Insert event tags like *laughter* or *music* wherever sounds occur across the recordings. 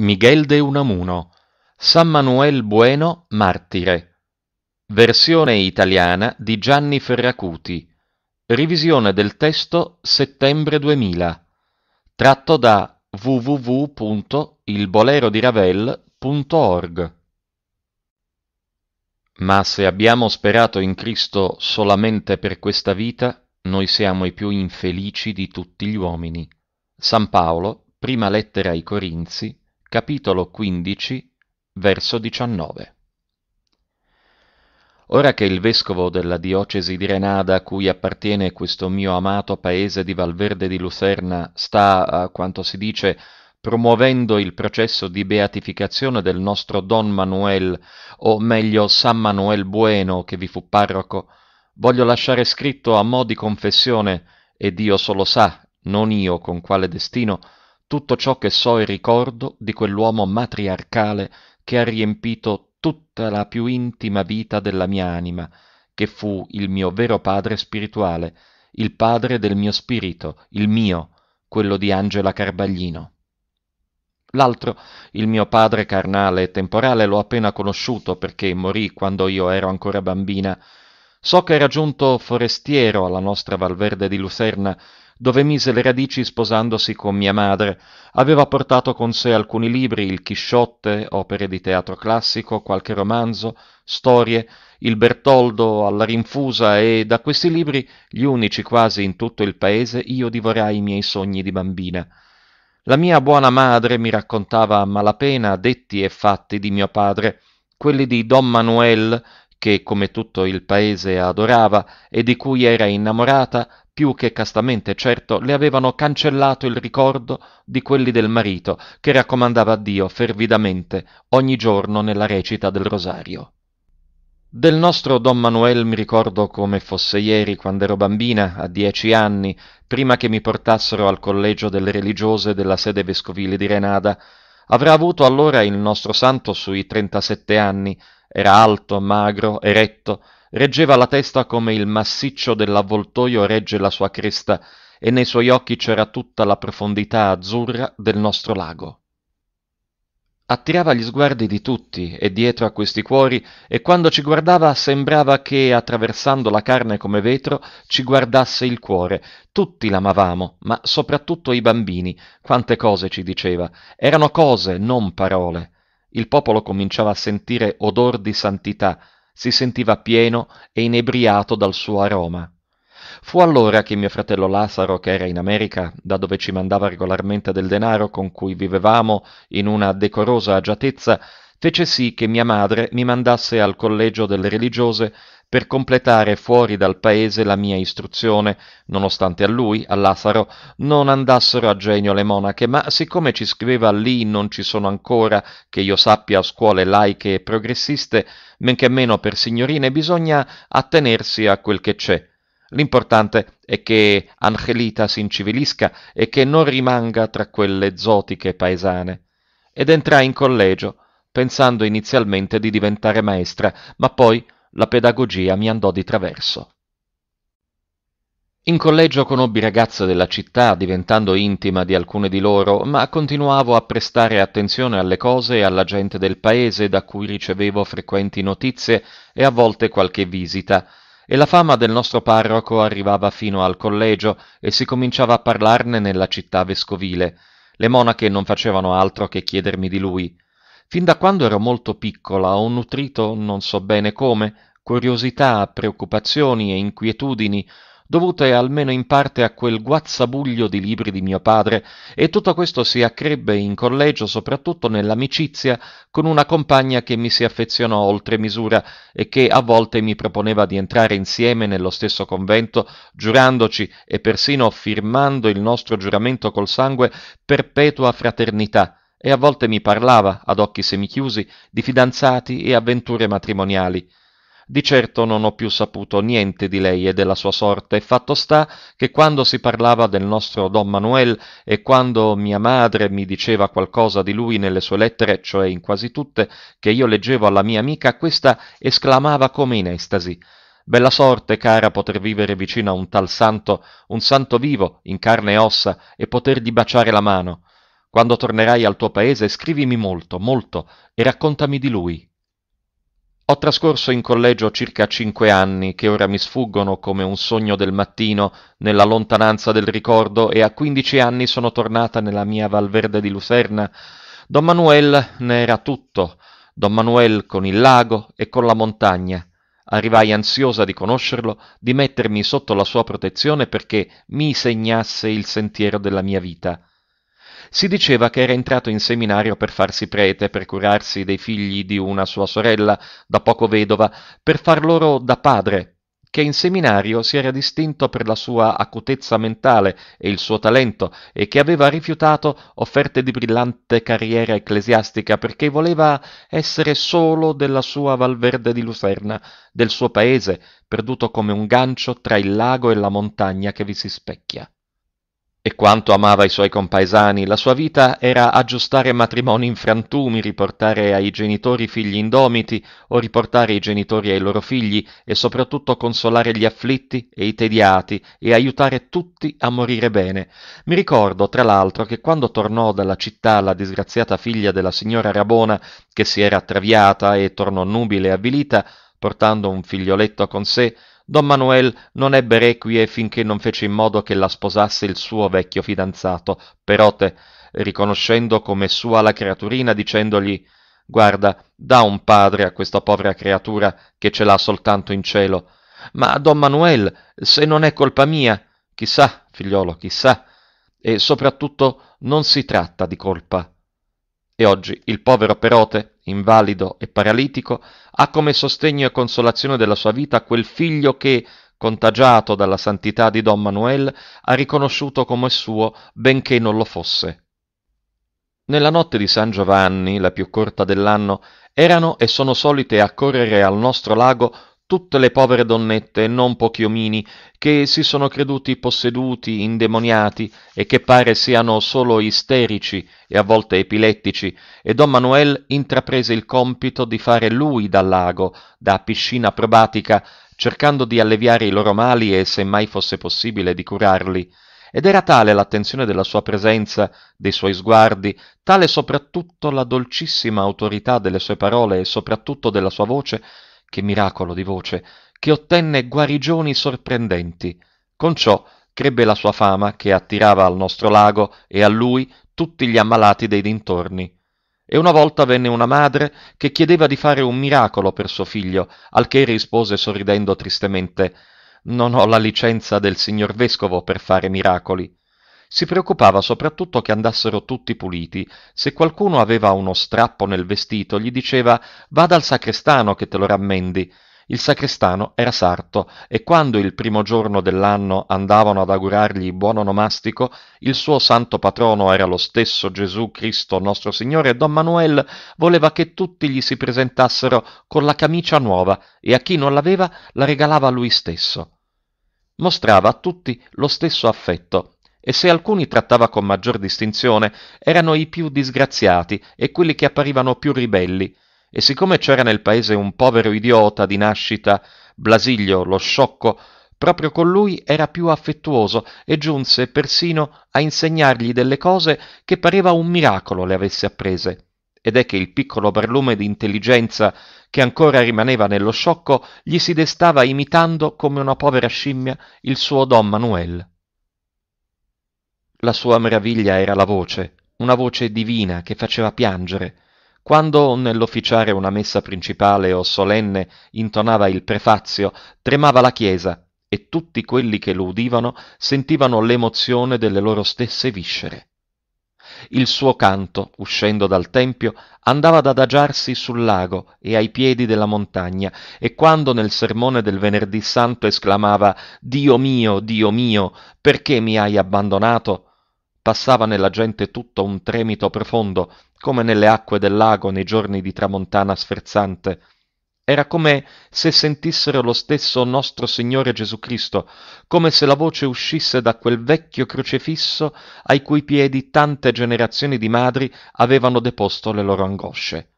Miguel de Unamuno, San Manuel Bueno martire. Versione italiana di Gianni Ferracuti. Revisione del testo settembre 2000. Tratto da www.ilbolerodiravel.org. Ma se abbiamo sperato in Cristo solamente per questa vita, noi siamo i più infelici di tutti gli uomini. San Paolo, prima lettera ai Corinzi, capitolo 15, verso 19. Ora che il vescovo della diocesi di Renada, a cui appartiene questo mio amato paese di Valverde di Lucerna, sta, a quanto si dice, promuovendo il processo di beatificazione del nostro Don Manuel, o meglio San Manuel Bueno, che vi fu parroco, voglio lasciare scritto a mo' di confessione, e Dio solo sa, non io con quale destino, tutto ciò che so e ricordo di quell'uomo matriarcale che ha riempito tutta la più intima vita della mia anima, che fu il mio vero padre spirituale, il padre del mio spirito, il mio, quello di Angela Carbaglino. L'altro, il mio padre carnale e temporale, l'ho appena conosciuto perché morì quando io ero ancora bambina. So che era giunto forestiero alla nostra Valverde di Lucerna dove mise le radici sposandosi con mia madre. Aveva portato con sé alcuni libri, il Chisciotte, opere di teatro classico, qualche romanzo, storie, il Bertoldo alla rinfusa e da questi libri, gli unici quasi in tutto il paese, io divorai i miei sogni di bambina. La mia buona madre mi raccontava a malapena detti e fatti di mio padre, quelli di Don Manuel, che come tutto il paese adorava e di cui era innamorata più che castamente certo, le avevano cancellato il ricordo di quelli del marito, che raccomandava a Dio fervidamente ogni giorno nella recita del rosario. Del nostro Don Manuel mi ricordo come fosse ieri quando ero bambina, a dieci anni, prima che mi portassero al collegio delle religiose della sede vescovile di Renada. Avrà avuto allora il nostro santo sui trentasette anni, era alto, magro, eretto, Reggeva la testa come il massiccio dell'avvoltoio regge la sua cresta e nei suoi occhi c'era tutta la profondità azzurra del nostro lago. Attirava gli sguardi di tutti e dietro a questi cuori e quando ci guardava sembrava che, attraversando la carne come vetro, ci guardasse il cuore. Tutti l'amavamo, ma soprattutto i bambini. Quante cose ci diceva. Erano cose, non parole. Il popolo cominciava a sentire odor di santità, si sentiva pieno e inebriato dal suo aroma. Fu allora che mio fratello Lazaro, che era in America, da dove ci mandava regolarmente del denaro con cui vivevamo in una decorosa agiatezza, fece sì che mia madre mi mandasse al collegio delle religiose per completare fuori dal paese la mia istruzione, nonostante a lui, a Lazzaro, non andassero a genio le monache, ma siccome ci scriveva lì non ci sono ancora, che io sappia, scuole laiche e progressiste, men che meno per signorine, bisogna attenersi a quel che c'è. L'importante è che Angelita si incivilisca e che non rimanga tra quelle zotiche paesane. Ed entrai in collegio, pensando inizialmente di diventare maestra, ma poi la pedagogia mi andò di traverso. In collegio conobbi ragazze della città, diventando intima di alcune di loro, ma continuavo a prestare attenzione alle cose e alla gente del paese da cui ricevevo frequenti notizie e a volte qualche visita, e la fama del nostro parroco arrivava fino al collegio e si cominciava a parlarne nella città vescovile. Le monache non facevano altro che chiedermi di lui. Fin da quando ero molto piccola ho nutrito, non so bene come, curiosità, preoccupazioni e inquietudini dovute almeno in parte a quel guazzabuglio di libri di mio padre, e tutto questo si accrebbe in collegio soprattutto nell'amicizia con una compagna che mi si affezionò oltre misura e che a volte mi proponeva di entrare insieme nello stesso convento, giurandoci e persino firmando il nostro giuramento col sangue perpetua fraternità e a volte mi parlava, ad occhi semichiusi, di fidanzati e avventure matrimoniali. Di certo non ho più saputo niente di lei e della sua sorte, e fatto sta che quando si parlava del nostro Don Manuel e quando mia madre mi diceva qualcosa di lui nelle sue lettere, cioè in quasi tutte, che io leggevo alla mia amica, questa esclamava come in estasi. Bella sorte, cara, poter vivere vicino a un tal santo, un santo vivo, in carne e ossa, e potergli baciare la mano. Quando tornerai al tuo paese scrivimi molto, molto e raccontami di lui. Ho trascorso in collegio circa cinque anni che ora mi sfuggono come un sogno del mattino nella lontananza del ricordo e a quindici anni sono tornata nella mia Valverde di Lucerna. Don Manuel ne era tutto, Don Manuel con il lago e con la montagna. Arrivai ansiosa di conoscerlo, di mettermi sotto la sua protezione perché mi segnasse il sentiero della mia vita si diceva che era entrato in seminario per farsi prete, per curarsi dei figli di una sua sorella, da poco vedova, per far loro da padre, che in seminario si era distinto per la sua acutezza mentale e il suo talento e che aveva rifiutato offerte di brillante carriera ecclesiastica perché voleva essere solo della sua Valverde di Lucerna, del suo paese, perduto come un gancio tra il lago e la montagna che vi si specchia. E quanto amava i suoi compaesani, la sua vita era aggiustare matrimoni in frantumi, riportare ai genitori figli indomiti o riportare i genitori ai loro figli e soprattutto consolare gli afflitti e i tediati e aiutare tutti a morire bene. Mi ricordo, tra l'altro, che quando tornò dalla città la disgraziata figlia della signora Rabona, che si era traviata e tornò nubile e avvilita, portando un figlioletto con sé, Don Manuel non ebbe requie finché non fece in modo che la sposasse il suo vecchio fidanzato, Perote, riconoscendo come sua la creaturina dicendogli «Guarda, dà un padre a questa povera creatura che ce l'ha soltanto in cielo». «Ma, Don Manuel, se non è colpa mia...» «Chissà, figliolo, chissà...» «E soprattutto non si tratta di colpa». E oggi il povero Perote, invalido e paralitico, ha come sostegno e consolazione della sua vita quel figlio che, contagiato dalla santità di Don Manuel, ha riconosciuto come suo benché non lo fosse. Nella notte di San Giovanni, la più corta dell'anno, erano e sono solite accorrere al nostro lago tutte le povere donnette e non pochi omini che si sono creduti posseduti, indemoniati e che pare siano solo isterici e a volte epilettici, e Don Manuel intraprese il compito di fare lui da lago, da piscina probatica, cercando di alleviare i loro mali e, se mai fosse possibile, di curarli. Ed era tale l'attenzione della sua presenza, dei suoi sguardi, tale soprattutto la dolcissima autorità delle sue parole e soprattutto della sua voce, che miracolo di voce, che ottenne guarigioni sorprendenti. Con ciò crebbe la sua fama che attirava al nostro lago e a lui tutti gli ammalati dei dintorni. E una volta venne una madre che chiedeva di fare un miracolo per suo figlio, al che rispose sorridendo tristemente Non ho la licenza del signor vescovo per fare miracoli. Si preoccupava soprattutto che andassero tutti puliti. Se qualcuno aveva uno strappo nel vestito, gli diceva «Va dal sacrestano che te lo rammendi». Il sacrestano era sarto e quando il primo giorno dell'anno andavano ad augurargli buon onomastico, il suo santo patrono era lo stesso Gesù Cristo nostro Signore Don Manuel voleva che tutti gli si presentassero con la camicia nuova e a chi non l'aveva la regalava lui stesso. Mostrava a tutti lo stesso affetto e se alcuni trattava con maggior distinzione, erano i più disgraziati e quelli che apparivano più ribelli, e siccome c'era nel paese un povero idiota di nascita, Blasiglio lo sciocco, proprio con lui era più affettuoso e giunse persino a insegnargli delle cose che pareva un miracolo le avesse apprese. Ed è che il piccolo barlume di intelligenza che ancora rimaneva nello sciocco gli si destava imitando come una povera scimmia il suo Don Manuel. La sua meraviglia era la voce, una voce divina che faceva piangere. Quando nell'officiare una messa principale o solenne intonava il prefazio, tremava la chiesa e tutti quelli che lo udivano sentivano l'emozione delle loro stesse viscere. Il suo canto, uscendo dal tempio, andava ad adagiarsi sul lago e ai piedi della montagna, e quando nel sermone del venerdì santo esclamava Dio mio, Dio mio, perché mi hai abbandonato? passava nella gente tutto un tremito profondo, come nelle acque del lago nei giorni di tramontana sferzante. Era come se sentissero lo stesso nostro Signore Gesù Cristo, come se la voce uscisse da quel vecchio crocifisso ai cui piedi tante generazioni di madri avevano deposto le loro angosce.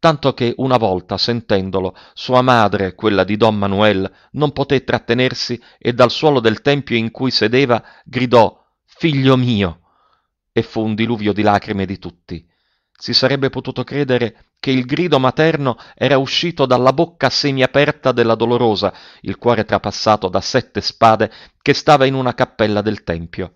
Tanto che una volta, sentendolo, sua madre, quella di Don Manuel, non poté trattenersi e dal suolo del tempio in cui sedeva gridò figlio mio! E fu un diluvio di lacrime di tutti. Si sarebbe potuto credere che il grido materno era uscito dalla bocca semiaperta della dolorosa, il cuore trapassato da sette spade, che stava in una cappella del Tempio.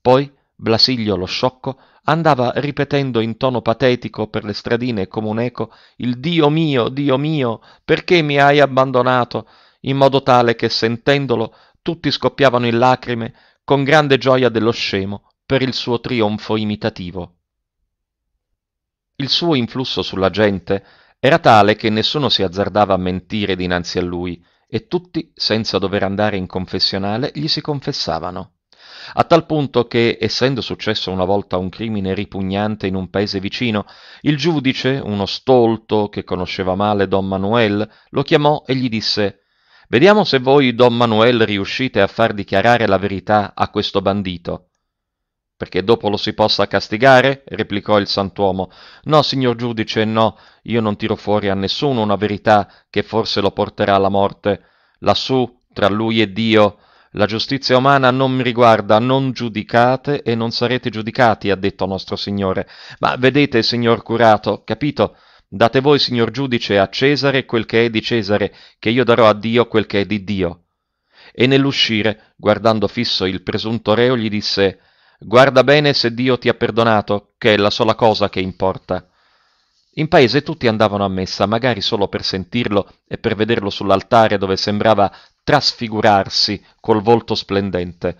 Poi Blasilio lo sciocco andava ripetendo in tono patetico per le stradine come un eco il Dio mio, Dio mio, perché mi hai abbandonato? in modo tale che sentendolo tutti scoppiavano in lacrime con grande gioia dello scemo per il suo trionfo imitativo. Il suo influsso sulla gente era tale che nessuno si azzardava a mentire dinanzi a lui e tutti, senza dover andare in confessionale, gli si confessavano. A tal punto che, essendo successo una volta un crimine ripugnante in un paese vicino, il giudice, uno stolto che conosceva male Don Manuel, lo chiamò e gli disse Vediamo se voi, Don Manuel, riuscite a far dichiarare la verità a questo bandito. Perché dopo lo si possa castigare? replicò il sant'uomo. No, signor giudice, no, io non tiro fuori a nessuno una verità che forse lo porterà alla morte. Lassù, tra lui e Dio, la giustizia umana non mi riguarda, non giudicate e non sarete giudicati, ha detto nostro Signore. Ma vedete, signor curato, capito? Date voi, signor giudice, a Cesare quel che è di Cesare, che io darò a Dio quel che è di Dio. E nell'uscire, guardando fisso il presunto reo, gli disse Guarda bene se Dio ti ha perdonato, che è la sola cosa che importa. In paese tutti andavano a messa, magari solo per sentirlo e per vederlo sull'altare dove sembrava trasfigurarsi col volto splendente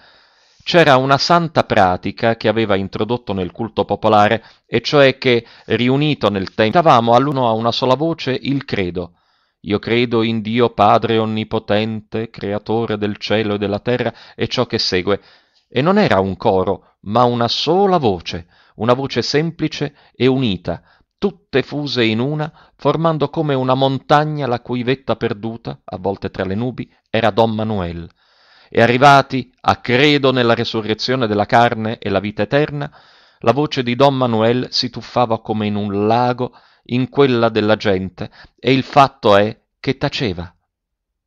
c'era una santa pratica che aveva introdotto nel culto popolare, e cioè che, riunito nel tempio, cantavamo all'uno a una sola voce il credo. Io credo in Dio Padre Onnipotente, Creatore del cielo e della terra, e ciò che segue. E non era un coro, ma una sola voce, una voce semplice e unita, tutte fuse in una, formando come una montagna la cui vetta perduta, a volte tra le nubi, era Don Manuel e arrivati a credo nella resurrezione della carne e la vita eterna, la voce di Don Manuel si tuffava come in un lago in quella della gente e il fatto è che taceva.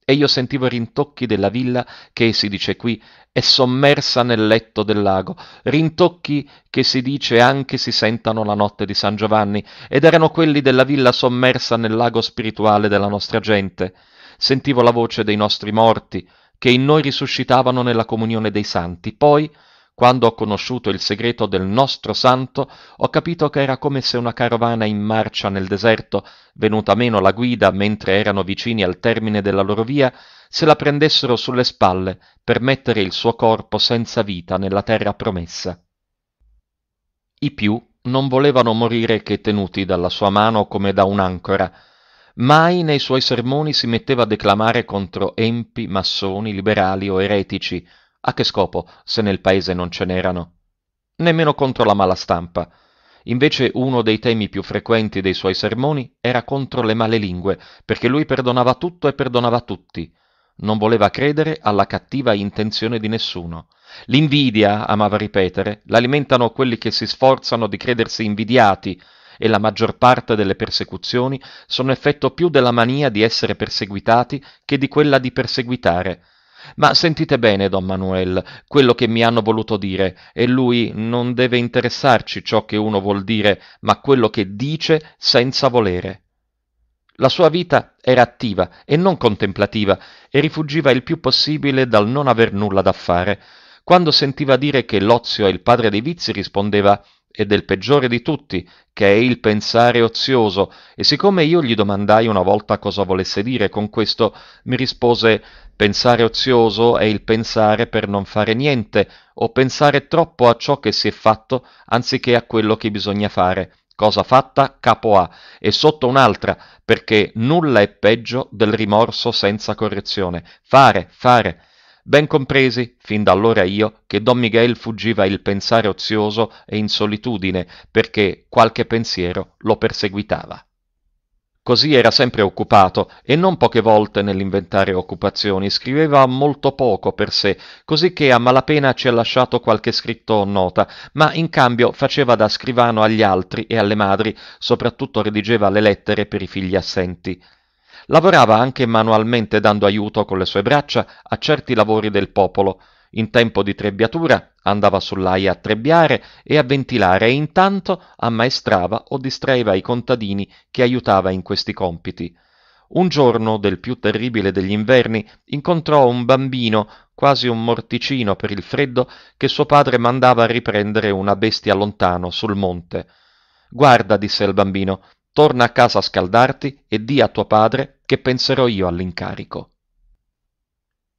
E io sentivo i rintocchi della villa che, si dice qui, è sommersa nel letto del lago, rintocchi che si dice anche si sentano la notte di San Giovanni, ed erano quelli della villa sommersa nel lago spirituale della nostra gente. Sentivo la voce dei nostri morti, che in noi risuscitavano nella comunione dei santi. Poi, quando ho conosciuto il segreto del nostro santo, ho capito che era come se una carovana in marcia nel deserto, venuta meno la guida mentre erano vicini al termine della loro via, se la prendessero sulle spalle per mettere il suo corpo senza vita nella terra promessa. I più non volevano morire che tenuti dalla sua mano come da un'ancora, Mai nei suoi sermoni si metteva a declamare contro empi, massoni, liberali o eretici. A che scopo, se nel paese non ce n'erano? Nemmeno contro la mala stampa. Invece uno dei temi più frequenti dei suoi sermoni era contro le male lingue, perché lui perdonava tutto e perdonava tutti. Non voleva credere alla cattiva intenzione di nessuno. L'invidia, amava ripetere, l'alimentano quelli che si sforzano di credersi invidiati, e la maggior parte delle persecuzioni sono effetto più della mania di essere perseguitati che di quella di perseguitare. Ma sentite bene, don Manuel, quello che mi hanno voluto dire, e lui non deve interessarci ciò che uno vuol dire, ma quello che dice senza volere. La sua vita era attiva e non contemplativa, e rifugiva il più possibile dal non aver nulla da fare. Quando sentiva dire che l'ozio è il padre dei vizi, rispondeva e del peggiore di tutti, che è il pensare ozioso, e siccome io gli domandai una volta cosa volesse dire con questo, mi rispose pensare ozioso è il pensare per non fare niente, o pensare troppo a ciò che si è fatto anziché a quello che bisogna fare. Cosa fatta, capo A, e sotto un'altra, perché nulla è peggio del rimorso senza correzione. Fare, fare, ben compresi fin da allora io che don miguel fuggiva il pensare ozioso e in solitudine perché qualche pensiero lo perseguitava così era sempre occupato e non poche volte nell'inventare occupazioni scriveva molto poco per sé così che a malapena ci ha lasciato qualche scritto o nota ma in cambio faceva da scrivano agli altri e alle madri soprattutto redigeva le lettere per i figli assenti Lavorava anche manualmente dando aiuto con le sue braccia a certi lavori del popolo. In tempo di trebbiatura andava sull'aia a trebbiare e a ventilare e intanto ammaestrava o distraeva i contadini che aiutava in questi compiti. Un giorno del più terribile degli inverni incontrò un bambino, quasi un morticino per il freddo, che suo padre mandava a riprendere una bestia lontano sul monte. Guarda, disse il bambino, torna a casa a scaldarti e di a tuo padre che penserò io all'incarico.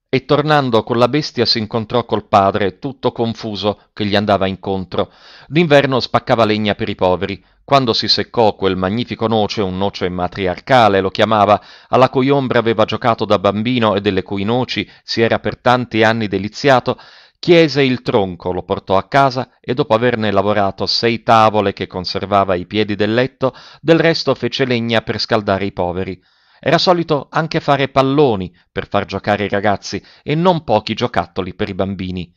E tornando con la bestia s'incontrò col padre, tutto confuso, che gli andava incontro. D'inverno spaccava legna per i poveri. Quando si seccò quel magnifico noce, un noce matriarcale lo chiamava, alla cui ombra aveva giocato da bambino e delle cui noci si era per tanti anni deliziato, chiese il tronco, lo portò a casa e dopo averne lavorato sei tavole che conservava ai piedi del letto, del resto fece legna per scaldare i poveri era solito anche fare palloni per far giocare i ragazzi e non pochi giocattoli per i bambini.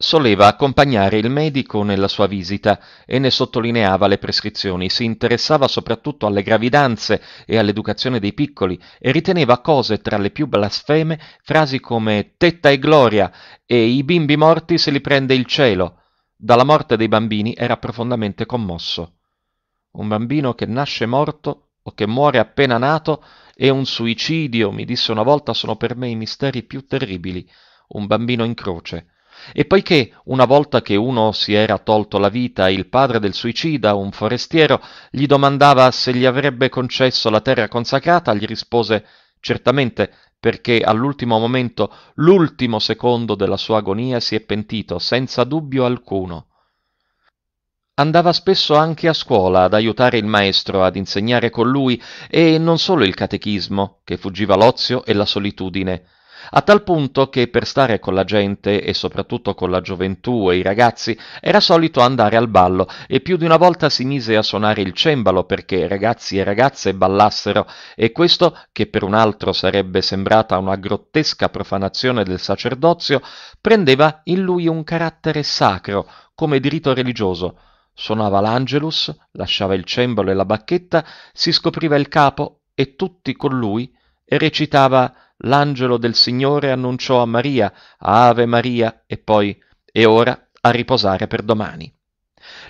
Soleva accompagnare il medico nella sua visita e ne sottolineava le prescrizioni, si interessava soprattutto alle gravidanze e all'educazione dei piccoli e riteneva cose tra le più blasfeme frasi come tetta e gloria e i bimbi morti se li prende il cielo. Dalla morte dei bambini era profondamente commosso. Un bambino che nasce morto o che muore appena nato è un suicidio, mi disse una volta, sono per me i misteri più terribili, un bambino in croce. E poiché una volta che uno si era tolto la vita, il padre del suicida, un forestiero, gli domandava se gli avrebbe concesso la terra consacrata, gli rispose certamente perché all'ultimo momento, l'ultimo secondo della sua agonia, si è pentito senza dubbio alcuno. Andava spesso anche a scuola ad aiutare il maestro ad insegnare con lui e non solo il catechismo, che fuggiva l'ozio e la solitudine, a tal punto che per stare con la gente e soprattutto con la gioventù e i ragazzi era solito andare al ballo e più di una volta si mise a suonare il cembalo perché ragazzi e ragazze ballassero e questo, che per un altro sarebbe sembrata una grottesca profanazione del sacerdozio, prendeva in lui un carattere sacro, come diritto religioso, Suonava l'Angelus, lasciava il cembalo e la bacchetta, si scopriva il capo e tutti con lui e recitava L'angelo del Signore annunciò a Maria, Ave Maria e poi E ora a riposare per domani.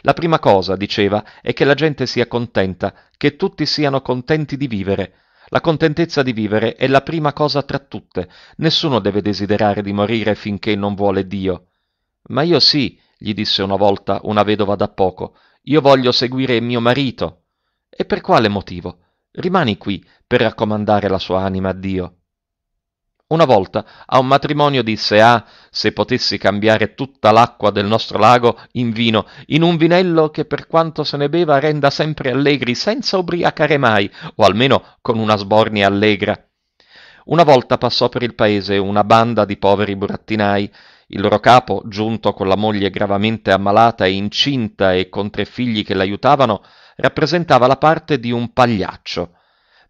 La prima cosa, diceva, è che la gente sia contenta, che tutti siano contenti di vivere. La contentezza di vivere è la prima cosa tra tutte. Nessuno deve desiderare di morire finché non vuole Dio. Ma io sì, gli disse una volta una vedova da poco, io voglio seguire mio marito. E per quale motivo? Rimani qui per raccomandare la sua anima a Dio. Una volta a un matrimonio disse Ah, se potessi cambiare tutta l'acqua del nostro lago in vino, in un vinello che per quanto se ne beva renda sempre allegri, senza ubriacare mai, o almeno con una sbornia allegra. Una volta passò per il paese una banda di poveri burattinai il loro capo, giunto con la moglie gravemente ammalata e incinta e con tre figli che l'aiutavano, rappresentava la parte di un pagliaccio.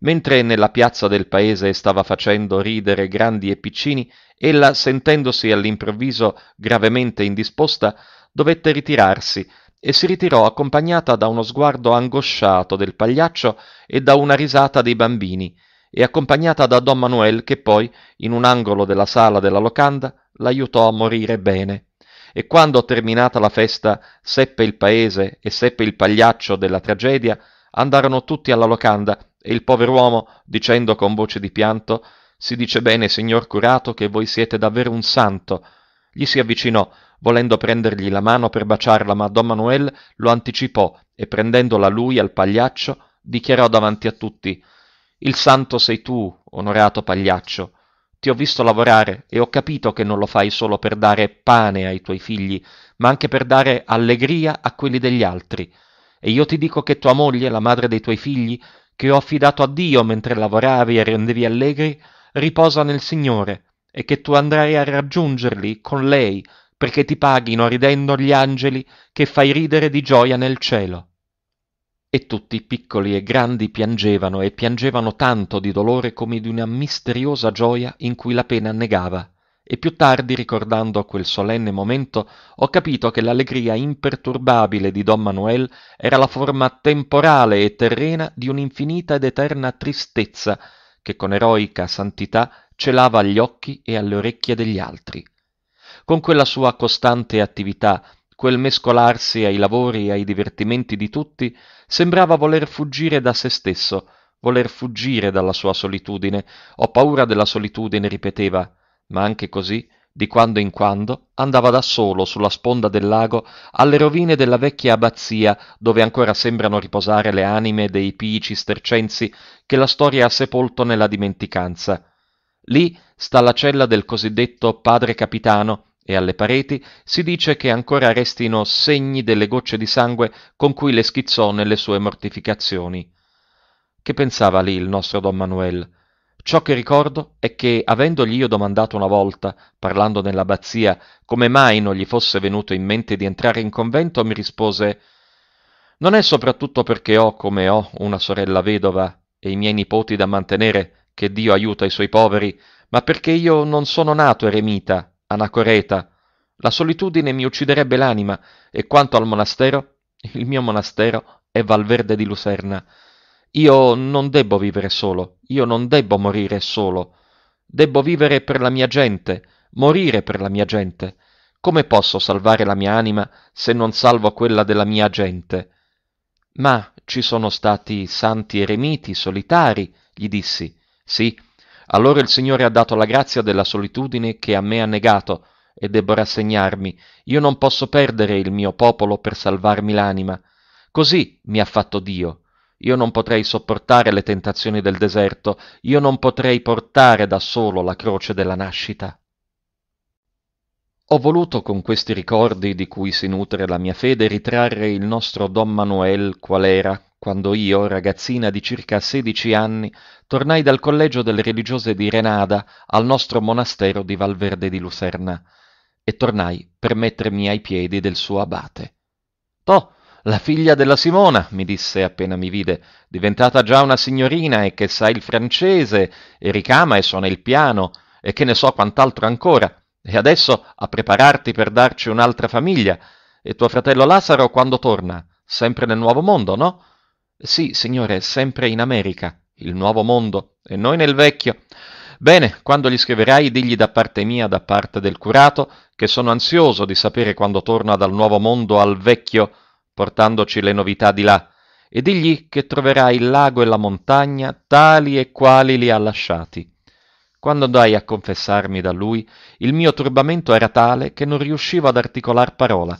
Mentre nella piazza del paese stava facendo ridere grandi e piccini, ella, sentendosi all'improvviso gravemente indisposta, dovette ritirarsi e si ritirò accompagnata da uno sguardo angosciato del pagliaccio e da una risata dei bambini, e accompagnata da Don Manuel che poi, in un angolo della sala della locanda, l'aiutò a morire bene. E quando terminata la festa seppe il paese e seppe il pagliaccio della tragedia, andarono tutti alla locanda e il pover'uomo, dicendo con voce di pianto, si dice bene, signor curato, che voi siete davvero un santo. Gli si avvicinò, volendo prendergli la mano per baciarla, ma Don Manuel lo anticipò e prendendola lui al pagliaccio, dichiarò davanti a tutti Il santo sei tu, onorato pagliaccio, ti ho visto lavorare e ho capito che non lo fai solo per dare pane ai tuoi figli, ma anche per dare allegria a quelli degli altri. E io ti dico che tua moglie, la madre dei tuoi figli, che ho affidato a Dio mentre lavoravi e rendevi allegri, riposa nel Signore, e che tu andrai a raggiungerli con lei, perché ti paghino ridendo gli angeli che fai ridere di gioia nel cielo. E tutti, piccoli e grandi, piangevano, e piangevano tanto di dolore come di una misteriosa gioia in cui la pena annegava. E più tardi, ricordando quel solenne momento, ho capito che l'allegria imperturbabile di Don Manuel era la forma temporale e terrena di un'infinita ed eterna tristezza che con eroica santità celava agli occhi e alle orecchie degli altri. Con quella sua costante attività quel mescolarsi ai lavori e ai divertimenti di tutti sembrava voler fuggire da se stesso, voler fuggire dalla sua solitudine. Ho paura della solitudine, ripeteva, ma anche così, di quando in quando, andava da solo sulla sponda del lago alle rovine della vecchia abbazia dove ancora sembrano riposare le anime dei pii cistercensi che la storia ha sepolto nella dimenticanza. Lì sta la cella del cosiddetto padre capitano, e alle pareti si dice che ancora restino segni delle gocce di sangue con cui le schizzò nelle sue mortificazioni. Che pensava lì il nostro Don Manuel? Ciò che ricordo è che, avendogli io domandato una volta, parlando nell'abbazia, come mai non gli fosse venuto in mente di entrare in convento, mi rispose Non è soprattutto perché ho, come ho, una sorella vedova e i miei nipoti da mantenere, che Dio aiuta i suoi poveri, ma perché io non sono nato eremita Anacoreta, la solitudine mi ucciderebbe l'anima e quanto al monastero, il mio monastero è Valverde di Luserna. Io non debbo vivere solo, io non debbo morire solo. Debbo vivere per la mia gente, morire per la mia gente. Come posso salvare la mia anima se non salvo quella della mia gente? Ma ci sono stati santi eremiti solitari, gli dissi. Sì, allora il Signore ha dato la grazia della solitudine che a me ha negato, e debbo rassegnarmi. Io non posso perdere il mio popolo per salvarmi l'anima. Così mi ha fatto Dio. Io non potrei sopportare le tentazioni del deserto, io non potrei portare da solo la croce della nascita. Ho voluto con questi ricordi di cui si nutre la mia fede ritrarre il nostro Don Manuel qual era, quando io, ragazzina di circa sedici anni, tornai dal collegio delle religiose di Renada al nostro monastero di Valverde di Luserna e tornai per mettermi ai piedi del suo abate. Toh, la figlia della Simona, mi disse appena mi vide, diventata già una signorina e che sa il francese e ricama e suona il piano e che ne so quant'altro ancora. E adesso a prepararti per darci un'altra famiglia. E tuo fratello Lazzaro quando torna? Sempre nel nuovo mondo, no? Sì, signore, sempre in America, il nuovo mondo, e noi nel vecchio. Bene, quando gli scriverai, digli da parte mia, da parte del curato, che sono ansioso di sapere quando torna dal nuovo mondo al vecchio, portandoci le novità di là, e digli che troverai il lago e la montagna tali e quali li ha lasciati. Quando andai a confessarmi da lui, il mio turbamento era tale che non riuscivo ad articolar parola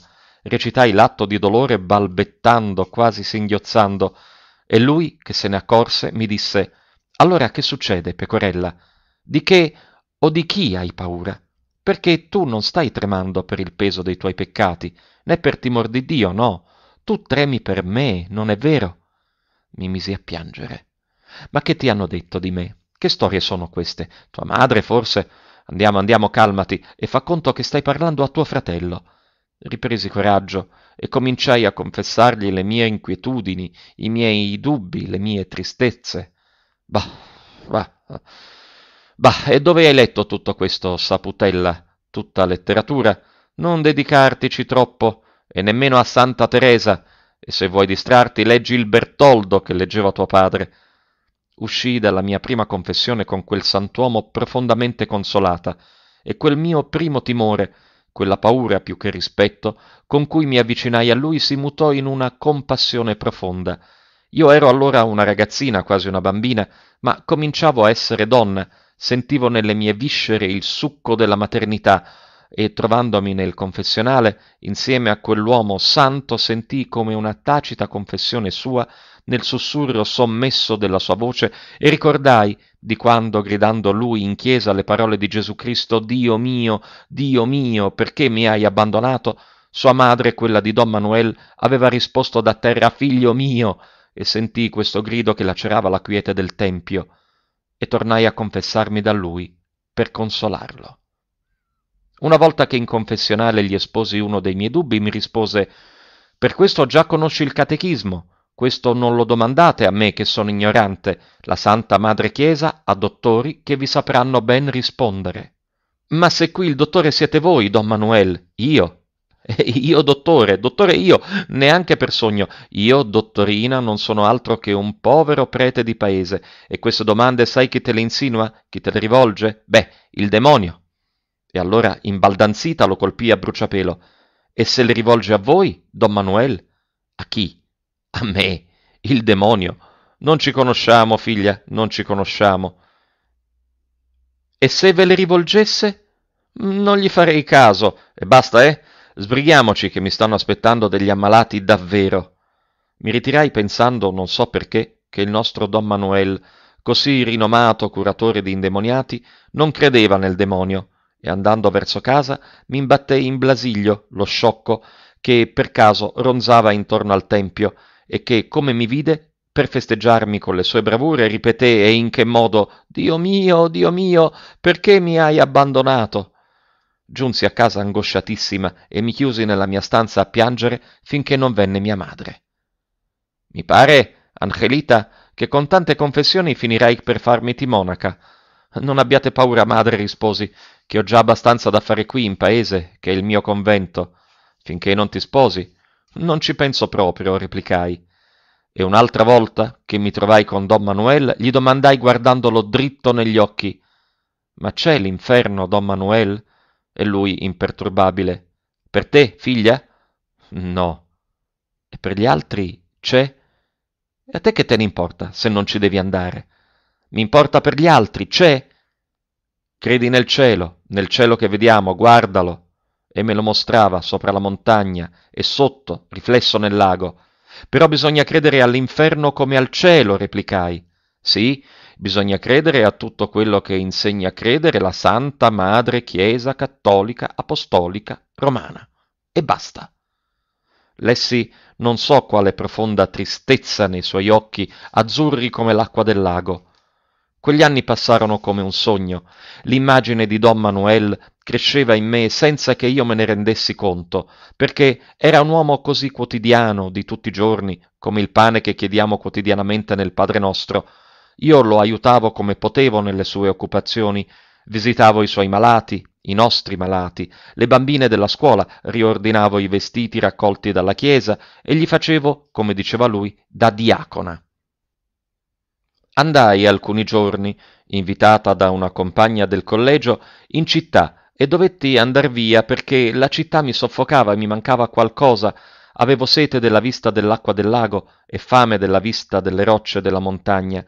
recitai l'atto di dolore balbettando, quasi singhiozzando, e lui, che se ne accorse, mi disse Allora che succede, pecorella? Di che o di chi hai paura? Perché tu non stai tremando per il peso dei tuoi peccati, né per timor di Dio, no. Tu tremi per me, non è vero? Mi misi a piangere. Ma che ti hanno detto di me? Che storie sono queste? Tua madre, forse? Andiamo, andiamo, calmati, e fa conto che stai parlando a tuo fratello. Ripresi coraggio e cominciai a confessargli le mie inquietudini, i miei dubbi, le mie tristezze. Bah, bah, bah, e dove hai letto tutto questo, Saputella? Tutta letteratura? Non dedicartici troppo, e nemmeno a Santa Teresa, e se vuoi distrarti leggi il Bertoldo che leggeva tuo padre. Uscii dalla mia prima confessione con quel sant'uomo profondamente consolata, e quel mio primo timore, quella paura più che rispetto con cui mi avvicinai a lui si mutò in una compassione profonda. Io ero allora una ragazzina, quasi una bambina, ma cominciavo a essere donna, sentivo nelle mie viscere il succo della maternità e trovandomi nel confessionale, insieme a quell'uomo santo, sentii come una tacita confessione sua nel sussurro sommesso della sua voce e ricordai di quando, gridando lui in chiesa le parole di Gesù Cristo, Dio mio, Dio mio, perché mi hai abbandonato? Sua madre, quella di Don Manuel, aveva risposto da terra, figlio mio, e sentii questo grido che lacerava la quiete del tempio, e tornai a confessarmi da lui per consolarlo. Una volta che in confessionale gli esposi uno dei miei dubbi, mi rispose, per questo già conosci il catechismo, questo non lo domandate a me che sono ignorante, la Santa Madre Chiesa ha dottori che vi sapranno ben rispondere. Ma se qui il dottore siete voi, don Manuel, io? *laughs* Eh, io dottore, dottore io, neanche per sogno, io dottorina non sono altro che un povero prete di paese, e queste domande sai chi te le insinua, chi te le rivolge? Beh, il demonio. E allora imbaldanzita lo colpì a bruciapelo. E se le rivolge a voi, don Manuel? A chi? A me, il demonio. Non ci conosciamo, figlia, non ci conosciamo. E se ve le rivolgesse? Non gli farei caso. E basta, eh? Sbrighiamoci che mi stanno aspettando degli ammalati davvero. Mi ritirai pensando, non so perché, che il nostro Don Manuel, così rinomato curatore di indemoniati, non credeva nel demonio, e andando verso casa mi imbattei in Blasiglio, lo sciocco, che per caso ronzava intorno al tempio e che, come mi vide, per festeggiarmi con le sue bravure, ripeté e in che modo Dio mio, Dio mio, perché mi hai abbandonato? Giunsi a casa angosciatissima e mi chiusi nella mia stanza a piangere finché non venne mia madre. Mi pare, Angelita, che con tante confessioni finirai per farmi timonaca. Non abbiate paura, madre, risposi, che ho già abbastanza da fare qui in paese, che è il mio convento. Finché non ti sposi, non ci penso proprio, replicai. E un'altra volta che mi trovai con Don Manuel, gli domandai guardandolo dritto negli occhi: Ma c'è l'inferno, Don Manuel? E lui, imperturbabile: Per te, figlia? No. E per gli altri c'è? E a te che te ne importa se non ci devi andare? Mi importa per gli altri, c'è? Credi nel cielo, nel cielo che vediamo, guardalo, e me lo mostrava sopra la montagna e sotto, riflesso nel lago. Però bisogna credere all'inferno come al cielo, replicai. Sì, bisogna credere a tutto quello che insegna a credere la Santa Madre Chiesa Cattolica Apostolica Romana. E basta. Lessi non so quale profonda tristezza nei suoi occhi, azzurri come l'acqua del lago. Quegli anni passarono come un sogno. L'immagine di Don Manuel cresceva in me senza che io me ne rendessi conto, perché era un uomo così quotidiano, di tutti i giorni, come il pane che chiediamo quotidianamente nel Padre nostro. Io lo aiutavo come potevo nelle sue occupazioni, visitavo i suoi malati, i nostri malati, le bambine della scuola, riordinavo i vestiti raccolti dalla chiesa e gli facevo, come diceva lui, da diacona. Andai alcuni giorni, invitata da una compagna del collegio, in città e dovetti andar via perché la città mi soffocava e mi mancava qualcosa. Avevo sete della vista dell'acqua del lago e fame della vista delle rocce della montagna.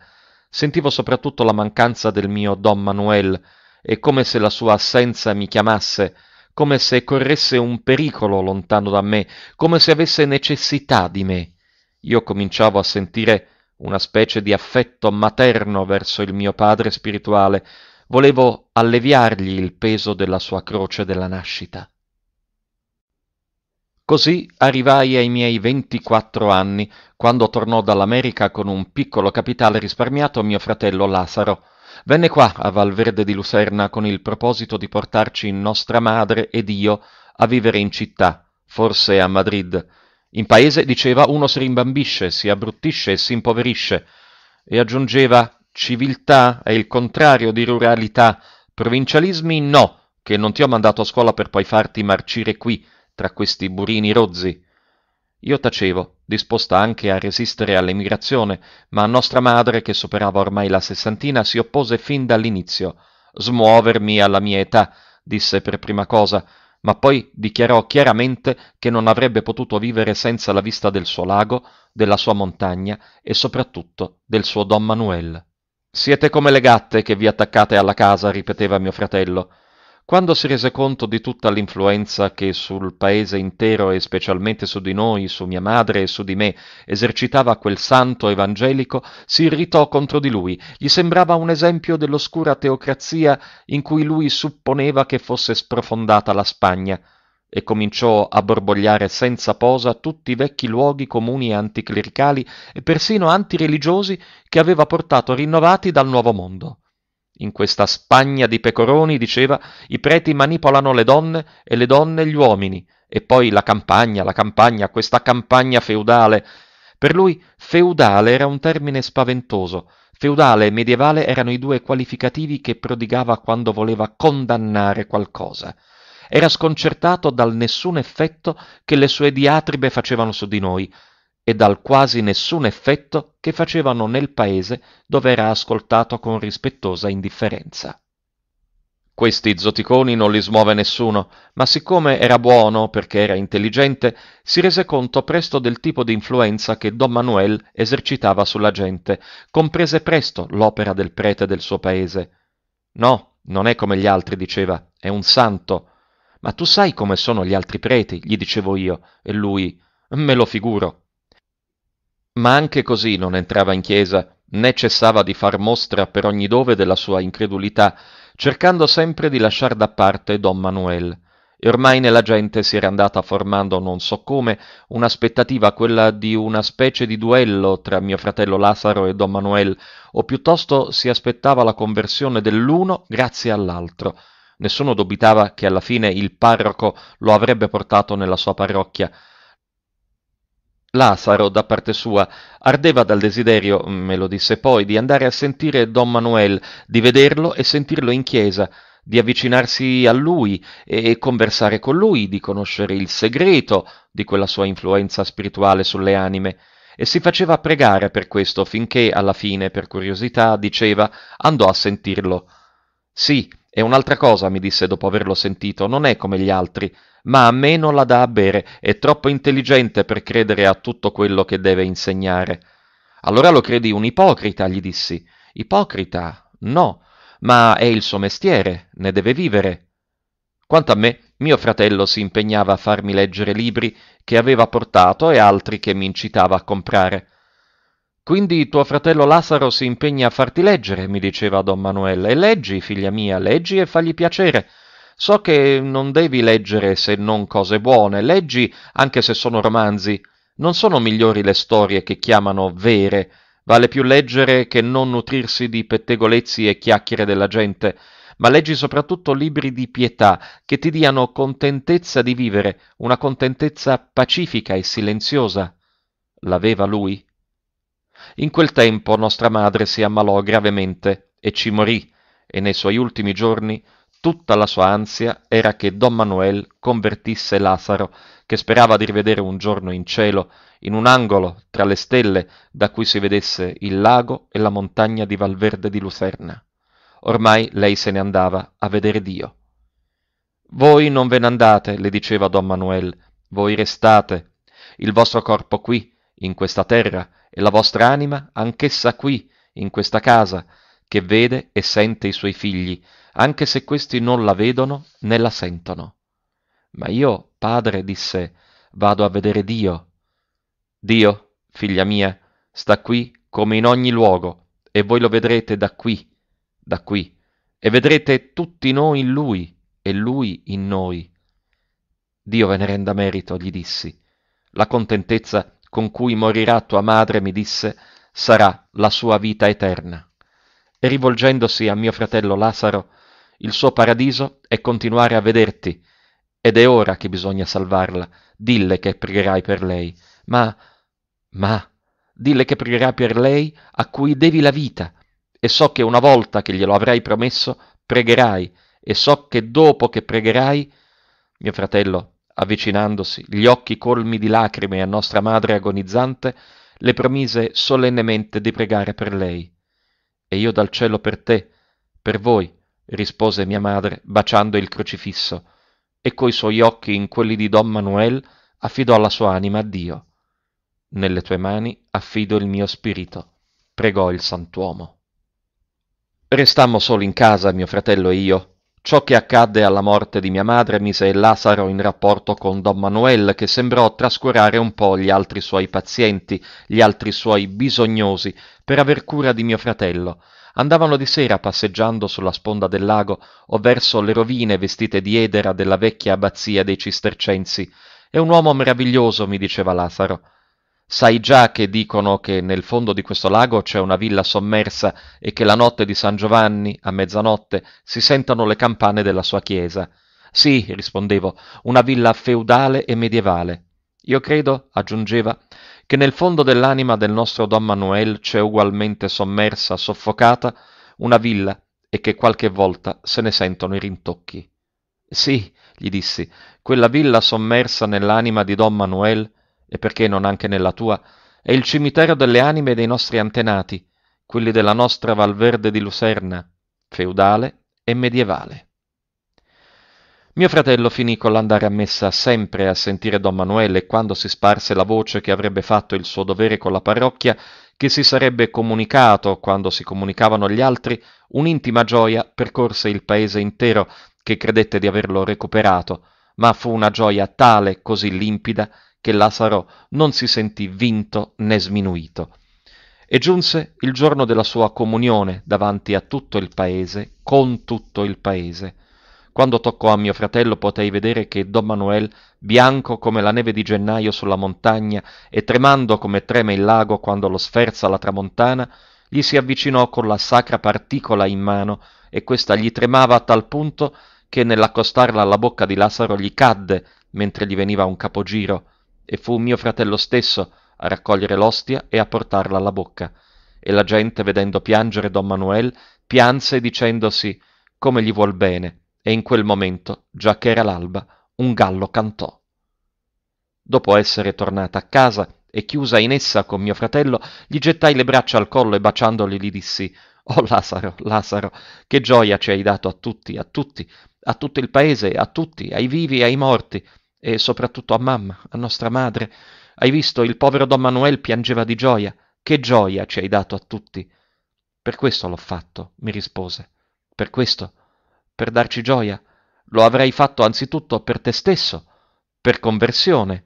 Sentivo soprattutto la mancanza del mio Don Manuel e come se la sua assenza mi chiamasse, come se corresse un pericolo lontano da me, come se avesse necessità di me. Io cominciavo a sentire una specie di affetto materno verso il mio padre spirituale, volevo alleviargli il peso della sua croce della nascita. Così arrivai ai miei 24 anni, quando tornò dall'America con un piccolo capitale risparmiato mio fratello Lazzaro. Venne qua a Valverde di Luserna con il proposito di portarci nostra madre ed io a vivere in città, forse a Madrid, in paese diceva uno si rimbambisce, si abbruttisce e si impoverisce, e aggiungeva civiltà è il contrario di ruralità, provincialismi no, che non ti ho mandato a scuola per poi farti marcire qui, tra questi burini rozzi. Io tacevo, disposta anche a resistere all'emigrazione, ma nostra madre, che superava ormai la sessantina, si oppose fin dall'inizio. Smuovermi alla mia età, disse per prima cosa, ma poi dichiarò chiaramente che non avrebbe potuto vivere senza la vista del suo lago, della sua montagna e soprattutto del suo Don Manuel. Siete come le gatte che vi attaccate alla casa, ripeteva mio fratello, quando si rese conto di tutta l'influenza che sul paese intero e specialmente su di noi, su mia madre e su di me, esercitava quel santo evangelico, si irritò contro di lui. Gli sembrava un esempio dell'oscura teocrazia in cui lui supponeva che fosse sprofondata la Spagna e cominciò a borbogliare senza posa tutti i vecchi luoghi comuni anticlericali e persino antireligiosi che aveva portato rinnovati dal nuovo mondo. In questa Spagna di pecoroni, diceva, i preti manipolano le donne e le donne gli uomini, e poi la campagna, la campagna, questa campagna feudale. Per lui feudale era un termine spaventoso. Feudale e medievale erano i due qualificativi che prodigava quando voleva condannare qualcosa. Era sconcertato dal nessun effetto che le sue diatribe facevano su di noi, e dal quasi nessun effetto che facevano nel paese dov'era ascoltato con rispettosa indifferenza. Questi zoticoni non li smuove nessuno, ma siccome era buono perché era intelligente, si rese conto presto del tipo di influenza che Don Manuel esercitava sulla gente, comprese presto l'opera del prete del suo paese. No, non è come gli altri, diceva, è un santo. Ma tu sai come sono gli altri preti, gli dicevo io, e lui, me lo figuro ma anche così non entrava in chiesa né cessava di far mostra per ogni dove della sua incredulità, cercando sempre di lasciar da parte don Manuel. E ormai nella gente si era andata formando non so come un'aspettativa, quella di una specie di duello tra mio fratello Lazaro e don Manuel, o piuttosto si aspettava la conversione dell'uno grazie all'altro. Nessuno dubitava che alla fine il parroco lo avrebbe portato nella sua parrocchia, Lazaro, da parte sua, ardeva dal desiderio, me lo disse poi, di andare a sentire Don Manuel, di vederlo e sentirlo in chiesa, di avvicinarsi a lui e conversare con lui, di conoscere il segreto di quella sua influenza spirituale sulle anime. E si faceva pregare per questo finché, alla fine, per curiosità, diceva, andò a sentirlo. Sì, è un'altra cosa, mi disse dopo averlo sentito, non è come gli altri ma a me non la dà a bere, è troppo intelligente per credere a tutto quello che deve insegnare. Allora lo credi un ipocrita, gli dissi. Ipocrita? No, ma è il suo mestiere, ne deve vivere. Quanto a me, mio fratello si impegnava a farmi leggere libri che aveva portato e altri che mi incitava a comprare. Quindi tuo fratello Lazzaro si impegna a farti leggere, mi diceva don Manuel, e leggi, figlia mia, leggi e fagli piacere. So che non devi leggere se non cose buone, leggi anche se sono romanzi. Non sono migliori le storie che chiamano vere. Vale più leggere che non nutrirsi di pettegolezzi e chiacchiere della gente ma leggi soprattutto libri di pietà che ti diano contentezza di vivere, una contentezza pacifica e silenziosa. L'aveva lui? In quel tempo nostra madre si ammalò gravemente e ci morì, e nei suoi ultimi giorni Tutta la sua ansia era che Don Manuel convertisse Lazaro, che sperava di rivedere un giorno in cielo, in un angolo tra le stelle da cui si vedesse il lago e la montagna di Valverde di Lucerna. Ormai lei se ne andava a vedere Dio. Voi non ve ne andate, le diceva Don Manuel, voi restate, il vostro corpo qui, in questa terra, e la vostra anima anch'essa qui, in questa casa, che vede e sente i suoi figli, anche se questi non la vedono né la sentono. Ma io, padre, disse, vado a vedere Dio. Dio, figlia mia, sta qui come in ogni luogo, e voi lo vedrete da qui, da qui, e vedrete tutti noi in Lui e Lui in noi. Dio ve ne renda merito, gli dissi, la contentezza con cui morirà tua madre, mi disse, sarà la sua vita eterna. E rivolgendosi a mio fratello Lazaro, il suo paradiso è continuare a vederti, ed è ora che bisogna salvarla. Dille che pregherai per lei. Ma, ma, dille che pregherai per lei a cui devi la vita. E so che una volta che glielo avrai promesso, pregherai. E so che dopo che pregherai, mio fratello, avvicinandosi, gli occhi colmi di lacrime a nostra madre agonizzante, le promise solennemente di pregare per lei. E io dal cielo per te, per voi, rispose mia madre baciando il crocifisso e coi suoi occhi in quelli di don manuel affidò la sua anima a dio nelle tue mani affido il mio spirito pregò il sant'uomo restammo soli in casa mio fratello e io ciò che accadde alla morte di mia madre mise il in rapporto con don manuel che sembrò trascurare un po gli altri suoi pazienti gli altri suoi bisognosi per aver cura di mio fratello andavano di sera passeggiando sulla sponda del lago o verso le rovine vestite di edera della vecchia abbazia dei cistercensi è un uomo meraviglioso mi diceva lazaro sai già che dicono che nel fondo di questo lago c'è una villa sommersa e che la notte di san giovanni a mezzanotte si sentono le campane della sua chiesa sì rispondevo una villa feudale e medievale io credo aggiungeva che nel fondo dell'anima del nostro Don Manuel c'è ugualmente sommersa, soffocata, una villa e che qualche volta se ne sentono i rintocchi. Sì, gli dissi, quella villa sommersa nell'anima di Don Manuel, e perché non anche nella tua, è il cimitero delle anime dei nostri antenati, quelli della nostra Valverde di Luserna, feudale e medievale. Mio fratello finì con l'andare a messa sempre a sentire Don Manuele e quando si sparse la voce che avrebbe fatto il suo dovere con la parrocchia, che si sarebbe comunicato quando si comunicavano gli altri, un'intima gioia percorse il paese intero che credette di averlo recuperato, ma fu una gioia tale, così limpida, che Lazzaro non si sentì vinto né sminuito. E giunse il giorno della sua comunione davanti a tutto il paese, con tutto il paese. Quando toccò a mio fratello potei vedere che Don Manuel, bianco come la neve di gennaio sulla montagna e tremando come treme il lago quando lo sferza la tramontana, gli si avvicinò con la sacra particola in mano e questa gli tremava a tal punto che nell'accostarla alla bocca di Lazzaro gli cadde mentre gli veniva un capogiro e fu mio fratello stesso a raccogliere l'ostia e a portarla alla bocca. E la gente, vedendo piangere Don Manuel, pianse dicendosi come gli vuol bene e in quel momento, già che era l'alba, un gallo cantò. Dopo essere tornata a casa e chiusa in essa con mio fratello, gli gettai le braccia al collo e baciandoli gli dissi Oh Lazaro, Lazaro, che gioia ci hai dato a tutti, a tutti, a tutto il paese, a tutti, ai vivi e ai morti, e soprattutto a mamma, a nostra madre. Hai visto, il povero Don Manuel piangeva di gioia. Che gioia ci hai dato a tutti. Per questo l'ho fatto, mi rispose. Per questo per darci gioia, lo avrei fatto anzitutto per te stesso, per conversione.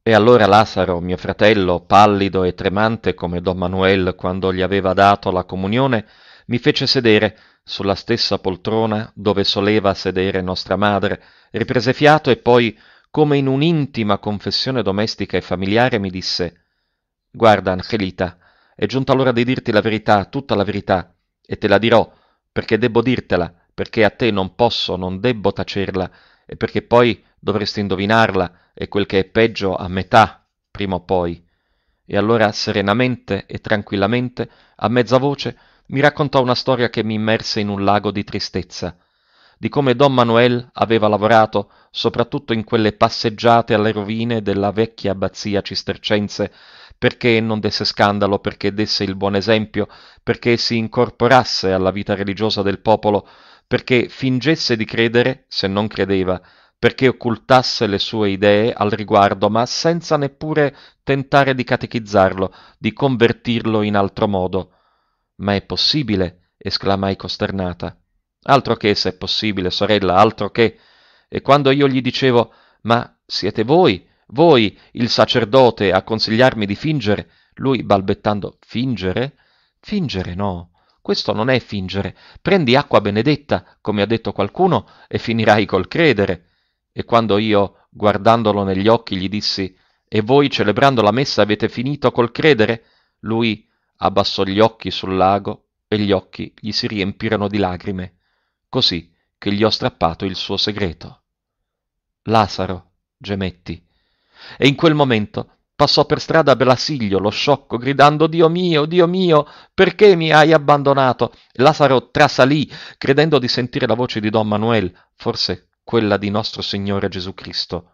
E allora Lazaro, mio fratello, pallido e tremante come Don Manuel quando gli aveva dato la comunione, mi fece sedere sulla stessa poltrona dove soleva sedere nostra madre, riprese fiato e poi, come in un'intima confessione domestica e familiare, mi disse Guarda, Angelita, è giunta l'ora di dirti la verità, tutta la verità, e te la dirò perché debbo dirtela, perché a te non posso, non debbo tacerla, e perché poi dovresti indovinarla, e quel che è peggio a metà, prima o poi. E allora serenamente e tranquillamente, a mezza voce, mi raccontò una storia che mi immerse in un lago di tristezza, di come Don Manuel aveva lavorato soprattutto in quelle passeggiate alle rovine della vecchia abbazia cistercense perché non desse scandalo, perché desse il buon esempio, perché si incorporasse alla vita religiosa del popolo, perché fingesse di credere se non credeva, perché occultasse le sue idee al riguardo, ma senza neppure tentare di catechizzarlo, di convertirlo in altro modo. Ma è possibile? esclamai costernata. Altro che se è possibile, sorella, altro che. E quando io gli dicevo Ma siete voi voi il sacerdote a consigliarmi di fingere, lui balbettando fingere? Fingere no, questo non è fingere. Prendi acqua benedetta, come ha detto qualcuno, e finirai col credere. E quando io, guardandolo negli occhi, gli dissi, e voi celebrando la messa avete finito col credere? Lui abbassò gli occhi sul lago e gli occhi gli si riempirono di lagrime, così che gli ho strappato il suo segreto. Lasaro, gemetti, e in quel momento passò per strada Blasiglio, lo sciocco, gridando Dio mio, Dio mio, perché mi hai abbandonato? Lazaro trasalì, credendo di sentire la voce di Don Manuel, forse quella di nostro Signore Gesù Cristo.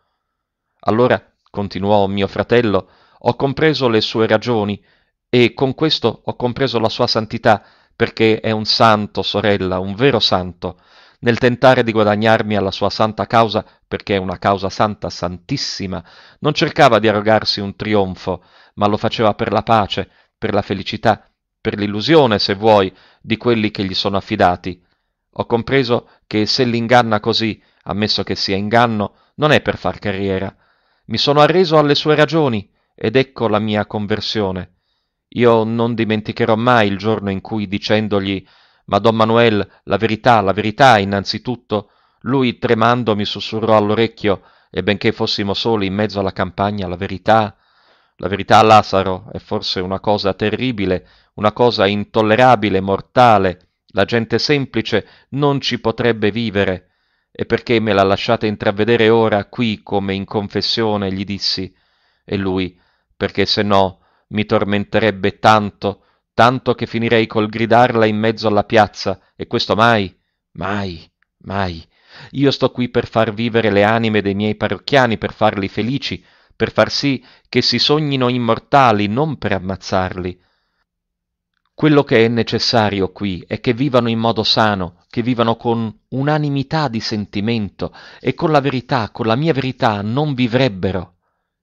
Allora, continuò mio fratello, ho compreso le sue ragioni e con questo ho compreso la sua santità, perché è un santo, sorella, un vero santo nel tentare di guadagnarmi alla sua santa causa, perché è una causa santa, santissima, non cercava di arrogarsi un trionfo, ma lo faceva per la pace, per la felicità, per l'illusione, se vuoi, di quelli che gli sono affidati. Ho compreso che se l'inganna così, ammesso che sia inganno, non è per far carriera. Mi sono arreso alle sue ragioni, ed ecco la mia conversione. Io non dimenticherò mai il giorno in cui, dicendogli ma don manuel la verità la verità innanzitutto lui tremando mi sussurrò all'orecchio e benché fossimo soli in mezzo alla campagna la verità la verità Lazzaro è forse una cosa terribile, una cosa intollerabile, mortale. La gente semplice non ci potrebbe vivere. E perché me la lasciate intravedere ora qui come in confessione, gli dissi. E lui, perché se no mi tormenterebbe tanto tanto che finirei col gridarla in mezzo alla piazza, e questo mai, mai, mai. Io sto qui per far vivere le anime dei miei parrocchiani, per farli felici, per far sì che si sognino immortali, non per ammazzarli. Quello che è necessario qui è che vivano in modo sano, che vivano con unanimità di sentimento e con la verità, con la mia verità, non vivrebbero.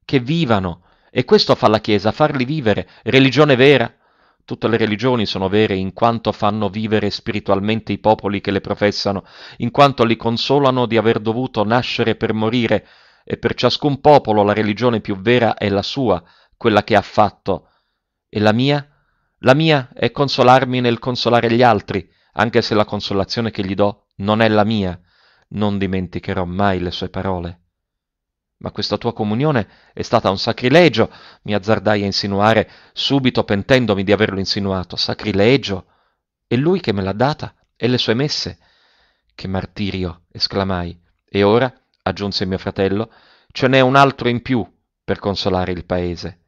Che vivano. E questo fa la Chiesa, farli vivere. Religione vera, Tutte le religioni sono vere in quanto fanno vivere spiritualmente i popoli che le professano, in quanto li consolano di aver dovuto nascere per morire, e per ciascun popolo la religione più vera è la sua, quella che ha fatto. E la mia? La mia è consolarmi nel consolare gli altri, anche se la consolazione che gli do non è la mia. Non dimenticherò mai le sue parole. Ma questa tua comunione è stata un sacrilegio, mi azzardai a insinuare, subito pentendomi di averlo insinuato. Sacrilegio? È lui che me l'ha data e le sue messe. Che martirio, esclamai. E ora, aggiunse mio fratello, ce n'è un altro in più per consolare il paese.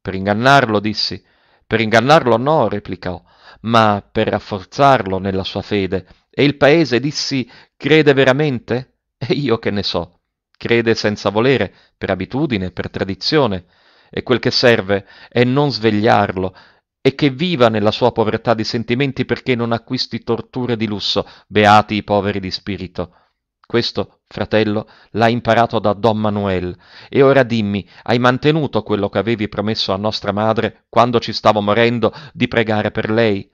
Per ingannarlo, dissi. Per ingannarlo no, replicò, ma per rafforzarlo nella sua fede. E il paese, dissi, crede veramente? E io che ne so crede senza volere, per abitudine, per tradizione, e quel che serve è non svegliarlo e che viva nella sua povertà di sentimenti perché non acquisti torture di lusso, beati i poveri di spirito. Questo, fratello, l'hai imparato da Don Manuel. E ora dimmi, hai mantenuto quello che avevi promesso a nostra madre quando ci stavo morendo di pregare per lei?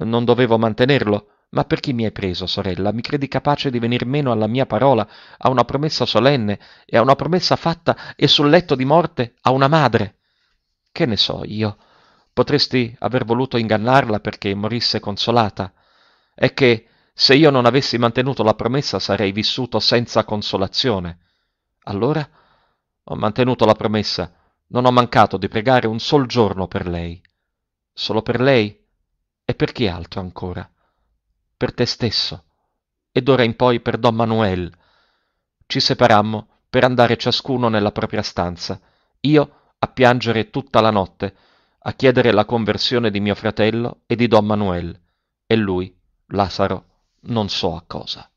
Non dovevo mantenerlo? Ma per chi mi hai preso, sorella? Mi credi capace di venir meno alla mia parola, a una promessa solenne e a una promessa fatta e sul letto di morte a una madre? Che ne so io? Potresti aver voluto ingannarla perché morisse consolata. È che se io non avessi mantenuto la promessa sarei vissuto senza consolazione. Allora ho mantenuto la promessa, non ho mancato di pregare un sol giorno per lei. Solo per lei e per chi altro ancora? per te stesso, ed ora in poi per Don Manuel. Ci separammo per andare ciascuno nella propria stanza, io a piangere tutta la notte, a chiedere la conversione di mio fratello e di Don Manuel, e lui, Lazaro, non so a cosa.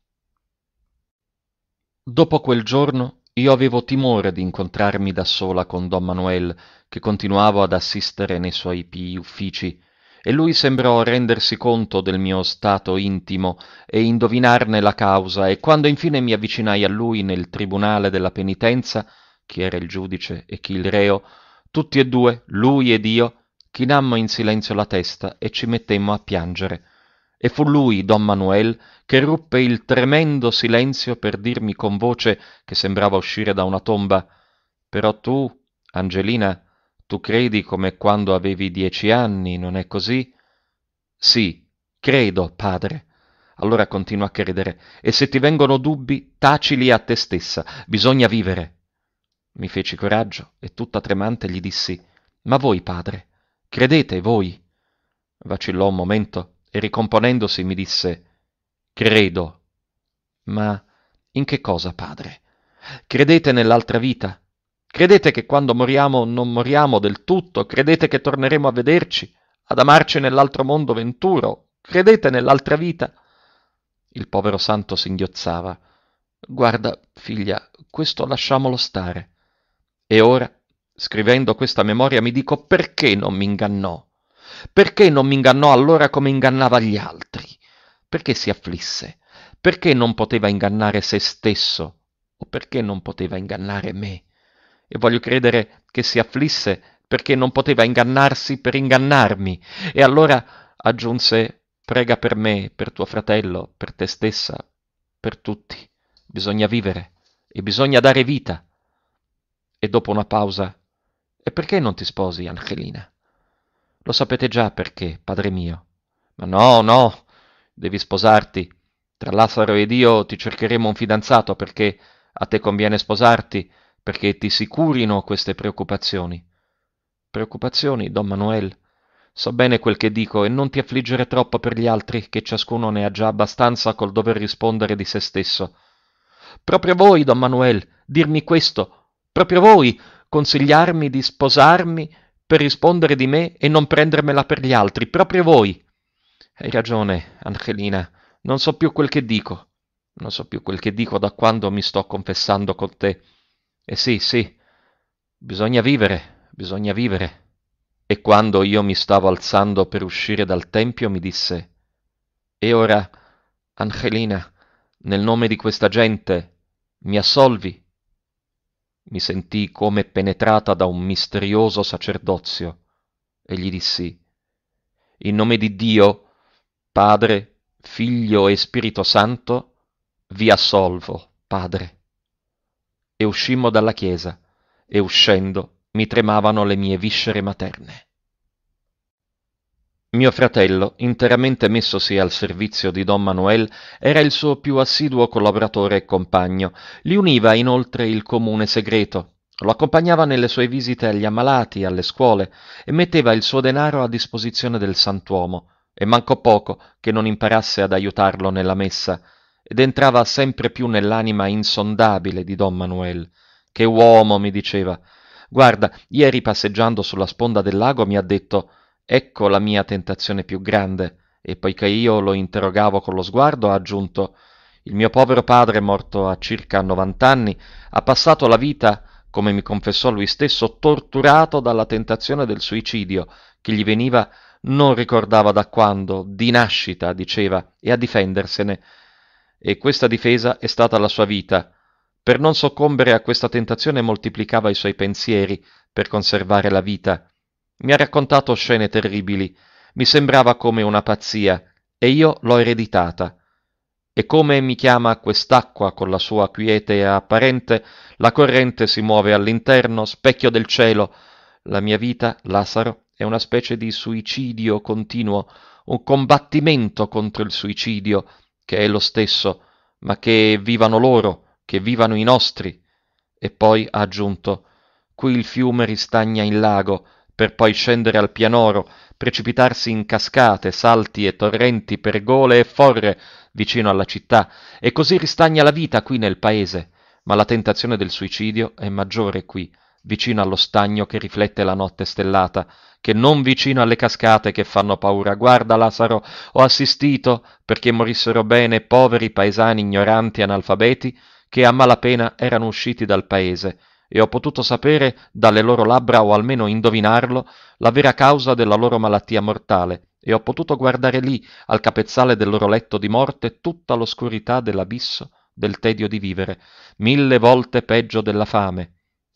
Dopo quel giorno io avevo timore di incontrarmi da sola con Don Manuel, che continuavo ad assistere nei suoi pii uffici e lui sembrò rendersi conto del mio stato intimo e indovinarne la causa e quando infine mi avvicinai a lui nel tribunale della penitenza, chi era il giudice e chi il reo, tutti e due, lui ed io, chinammo in silenzio la testa e ci mettemmo a piangere. E fu lui, don Manuel, che ruppe il tremendo silenzio per dirmi con voce che sembrava uscire da una tomba Però tu, Angelina, tu credi come quando avevi dieci anni, non è così? Sì, credo, padre. Allora continua a credere, e se ti vengono dubbi, tacili a te stessa, bisogna vivere. Mi feci coraggio e tutta tremante gli dissi, Ma voi, padre, credete voi? Vacillò un momento e ricomponendosi mi disse, Credo. Ma in che cosa, padre? Credete nell'altra vita? Credete che quando moriamo non moriamo del tutto? Credete che torneremo a vederci, ad amarci nell'altro mondo venturo? Credete nell'altra vita? Il povero santo singhiozzava. Guarda, figlia, questo lasciamolo stare. E ora, scrivendo questa memoria, mi dico perché non mi ingannò? Perché non mi ingannò allora come ingannava gli altri? Perché si afflisse? Perché non poteva ingannare se stesso? O perché non poteva ingannare me? e voglio credere che si afflisse perché non poteva ingannarsi per ingannarmi. E allora aggiunse, prega per me, per tuo fratello, per te stessa, per tutti. Bisogna vivere e bisogna dare vita. E dopo una pausa, e perché non ti sposi, Angelina? Lo sapete già perché, padre mio. Ma no, no, devi sposarti. Tra Lazzaro ed io ti cercheremo un fidanzato perché a te conviene sposarti perché ti si curino queste preoccupazioni. Preoccupazioni, don Manuel. So bene quel che dico e non ti affliggere troppo per gli altri, che ciascuno ne ha già abbastanza col dover rispondere di se stesso. Proprio voi, don Manuel, dirmi questo, proprio voi, consigliarmi di sposarmi per rispondere di me e non prendermela per gli altri, proprio voi. Hai ragione, Angelina, non so più quel che dico, non so più quel che dico da quando mi sto confessando con te. E eh sì, sì, bisogna vivere, bisogna vivere. E quando io mi stavo alzando per uscire dal tempio mi disse, E ora, Angelina, nel nome di questa gente, mi assolvi? Mi sentii come penetrata da un misterioso sacerdozio e gli dissi, In nome di Dio, Padre, Figlio e Spirito Santo, vi assolvo, Padre e uscimmo dalla chiesa, e uscendo mi tremavano le mie viscere materne. Mio fratello, interamente messosi al servizio di Don Manuel, era il suo più assiduo collaboratore e compagno. Gli univa inoltre il comune segreto. Lo accompagnava nelle sue visite agli ammalati, alle scuole, e metteva il suo denaro a disposizione del sant'uomo, e mancò poco che non imparasse ad aiutarlo nella messa, ed entrava sempre più nell'anima insondabile di don manuel che uomo mi diceva guarda ieri passeggiando sulla sponda del lago mi ha detto ecco la mia tentazione più grande e poiché io lo interrogavo con lo sguardo ha aggiunto il mio povero padre morto a circa novant'anni ha passato la vita come mi confessò lui stesso torturato dalla tentazione del suicidio che gli veniva non ricordava da quando di nascita diceva e a difendersene e questa difesa è stata la sua vita. Per non soccombere a questa tentazione moltiplicava i suoi pensieri per conservare la vita. Mi ha raccontato scene terribili, mi sembrava come una pazzia, e io l'ho ereditata. E come mi chiama quest'acqua con la sua quiete apparente, la corrente si muove all'interno, specchio del cielo. La mia vita, Lazzaro, è una specie di suicidio continuo, un combattimento contro il suicidio, che è lo stesso, ma che vivano loro, che vivano i nostri. E poi ha aggiunto, qui il fiume ristagna in lago, per poi scendere al pianoro, precipitarsi in cascate, salti e torrenti per gole e forre vicino alla città, e così ristagna la vita qui nel paese, ma la tentazione del suicidio è maggiore qui, vicino allo stagno che riflette la notte stellata, che non vicino alle cascate che fanno paura. Guarda, Lasaro, ho assistito perché morissero bene poveri paesani ignoranti e analfabeti che a malapena erano usciti dal paese e ho potuto sapere dalle loro labbra o almeno indovinarlo la vera causa della loro malattia mortale e ho potuto guardare lì al capezzale del loro letto di morte tutta l'oscurità dell'abisso del tedio di vivere, mille volte peggio della fame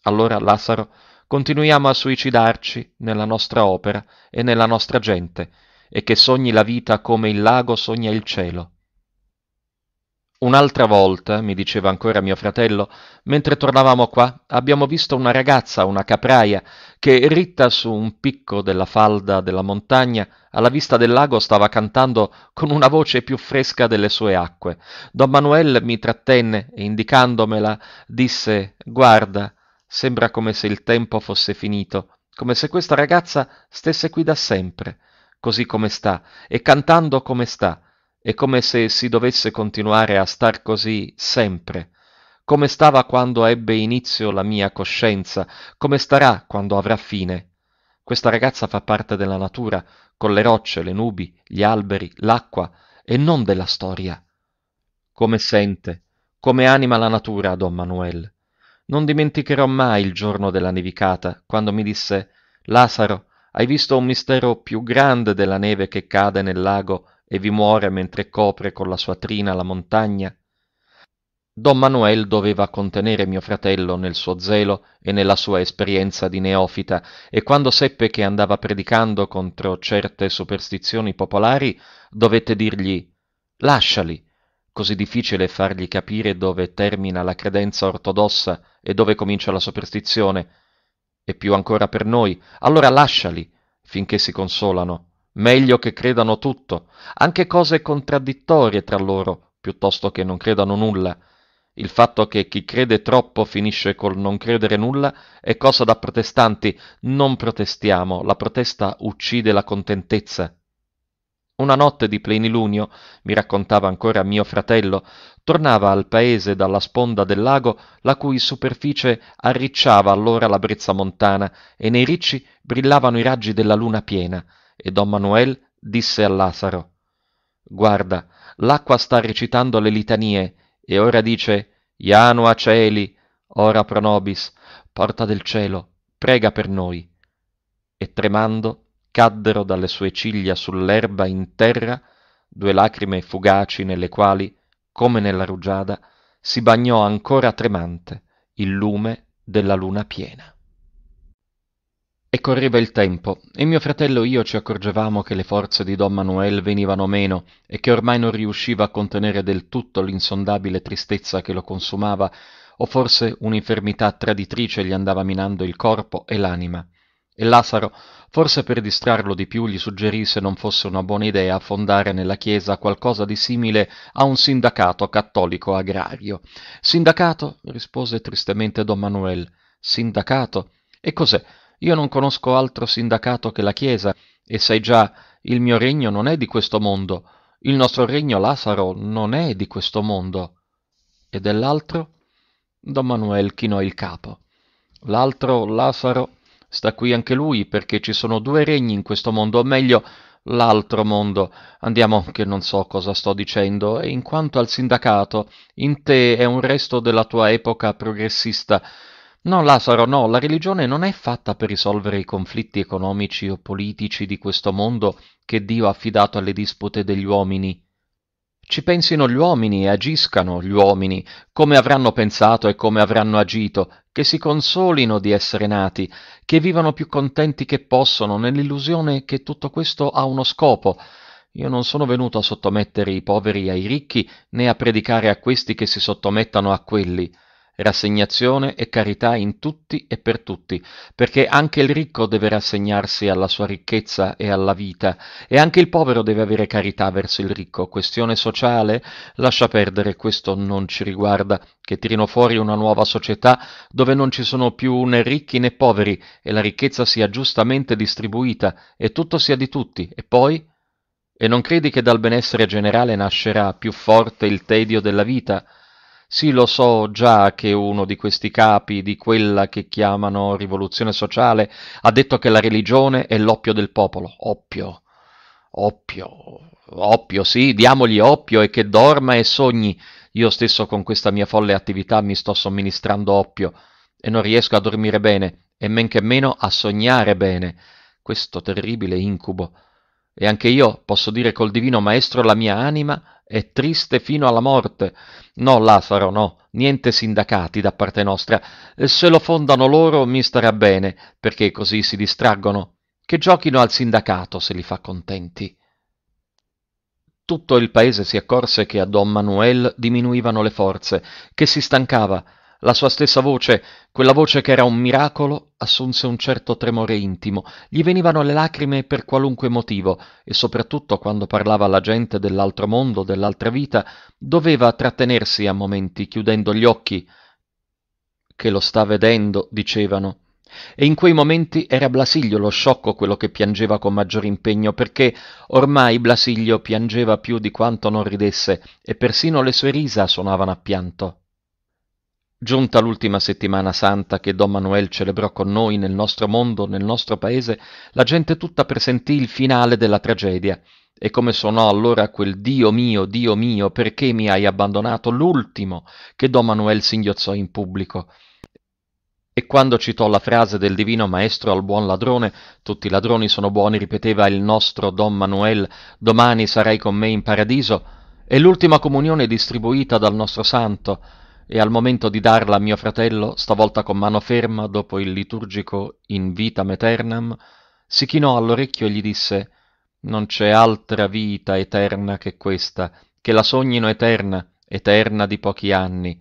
allora, Lassaro, continuiamo a suicidarci nella nostra opera e nella nostra gente, e che sogni la vita come il lago sogna il cielo. Un'altra volta, mi diceva ancora mio fratello, mentre tornavamo qua, abbiamo visto una ragazza, una capraia, che ritta su un picco della falda della montagna, alla vista del lago stava cantando con una voce più fresca delle sue acque. Don Manuel mi trattenne e indicandomela disse Guarda, Sembra come se il tempo fosse finito, come se questa ragazza stesse qui da sempre, così come sta, e cantando come sta, e come se si dovesse continuare a star così sempre, come stava quando ebbe inizio la mia coscienza, come starà quando avrà fine. Questa ragazza fa parte della natura, con le rocce, le nubi, gli alberi, l'acqua, e non della storia. Come sente, come anima la natura, don Manuel. Non dimenticherò mai il giorno della nevicata, quando mi disse Lazaro, hai visto un mistero più grande della neve che cade nel lago e vi muore mentre copre con la sua trina la montagna? Don Manuel doveva contenere mio fratello nel suo zelo e nella sua esperienza di neofita, e quando seppe che andava predicando contro certe superstizioni popolari, dovette dirgli Lasciali, così difficile fargli capire dove termina la credenza ortodossa e dove comincia la superstizione, e più ancora per noi, allora lasciali finché si consolano. Meglio che credano tutto, anche cose contraddittorie tra loro, piuttosto che non credano nulla. Il fatto che chi crede troppo finisce col non credere nulla è cosa da protestanti. Non protestiamo, la protesta uccide la contentezza. Una notte di plenilunio, mi raccontava ancora mio fratello, tornava al paese dalla sponda del lago la cui superficie arricciava allora la brezza montana e nei ricci brillavano i raggi della luna piena e don Manuel disse a Lazaro Guarda, l'acqua sta recitando le litanie e ora dice Iano a celi, ora pro nobis, porta del cielo, prega per noi. E tremando caddero dalle sue ciglia sull'erba in terra due lacrime fugaci nelle quali, come nella rugiada, si bagnò ancora tremante il lume della luna piena. E correva il tempo, e mio fratello e io ci accorgevamo che le forze di Don Manuel venivano meno e che ormai non riusciva a contenere del tutto l'insondabile tristezza che lo consumava, o forse un'infermità traditrice gli andava minando il corpo e l'anima. E Lazzaro, Forse per distrarlo di più gli suggerì se non fosse una buona idea fondare nella Chiesa qualcosa di simile a un sindacato cattolico agrario. Sindacato? rispose tristemente don Manuel. Sindacato? E cos'è? Io non conosco altro sindacato che la Chiesa, e sai già, il mio regno non è di questo mondo. Il nostro regno Lazzaro non è di questo mondo. E dell'altro? Don Manuel chinò il capo. L'altro Lazzaro Sta qui anche lui perché ci sono due regni in questo mondo, o meglio l'altro mondo. Andiamo che non so cosa sto dicendo. E in quanto al sindacato, in te è un resto della tua epoca progressista. No, Lazaro, no, la religione non è fatta per risolvere i conflitti economici o politici di questo mondo che Dio ha affidato alle dispute degli uomini. Ci pensino gli uomini e agiscano gli uomini, come avranno pensato e come avranno agito, che si consolino di essere nati, che vivano più contenti che possono nell'illusione che tutto questo ha uno scopo. Io non sono venuto a sottomettere i poveri ai ricchi, né a predicare a questi che si sottomettano a quelli rassegnazione e carità in tutti e per tutti, perché anche il ricco deve rassegnarsi alla sua ricchezza e alla vita, e anche il povero deve avere carità verso il ricco. Questione sociale? Lascia perdere, questo non ci riguarda, che tirino fuori una nuova società dove non ci sono più né ricchi né poveri, e la ricchezza sia giustamente distribuita, e tutto sia di tutti, e poi... E non credi che dal benessere generale nascerà più forte il tedio della vita? Sì, lo so già che uno di questi capi di quella che chiamano rivoluzione sociale ha detto che la religione è l'oppio del popolo. Oppio, oppio, oppio, sì, diamogli oppio e che dorma e sogni. Io stesso con questa mia folle attività mi sto somministrando oppio e non riesco a dormire bene e men che meno a sognare bene questo terribile incubo. E anche io posso dire col divino maestro la mia anima è triste fino alla morte. No, Lazaro, no, niente sindacati da parte nostra. Se lo fondano loro mi starà bene, perché così si distraggono. Che giochino al sindacato se li fa contenti. Tutto il paese si accorse che a Don Manuel diminuivano le forze, che si stancava, la sua stessa voce, quella voce che era un miracolo, assunse un certo tremore intimo, gli venivano le lacrime per qualunque motivo, e soprattutto quando parlava alla gente dell'altro mondo, dell'altra vita, doveva trattenersi a momenti, chiudendo gli occhi. Che lo sta vedendo, dicevano. E in quei momenti era Blasiglio lo sciocco quello che piangeva con maggior impegno, perché ormai Blasiglio piangeva più di quanto non ridesse, e persino le sue risa suonavano a pianto. Giunta l'ultima settimana santa che Don Manuel celebrò con noi nel nostro mondo, nel nostro paese, la gente tutta presentì il finale della tragedia. E come suonò allora quel Dio mio, Dio mio, perché mi hai abbandonato? L'ultimo che Don Manuel singhiozzò in pubblico. E quando citò la frase del divino maestro al buon ladrone, tutti i ladroni sono buoni, ripeteva il nostro Don Manuel, domani sarai con me in paradiso, e l'ultima comunione distribuita dal nostro santo, e al momento di darla a mio fratello, stavolta con mano ferma dopo il liturgico In vitam eternam, si chinò all'orecchio e gli disse Non c'è altra vita eterna che questa, che la sognino eterna, eterna di pochi anni.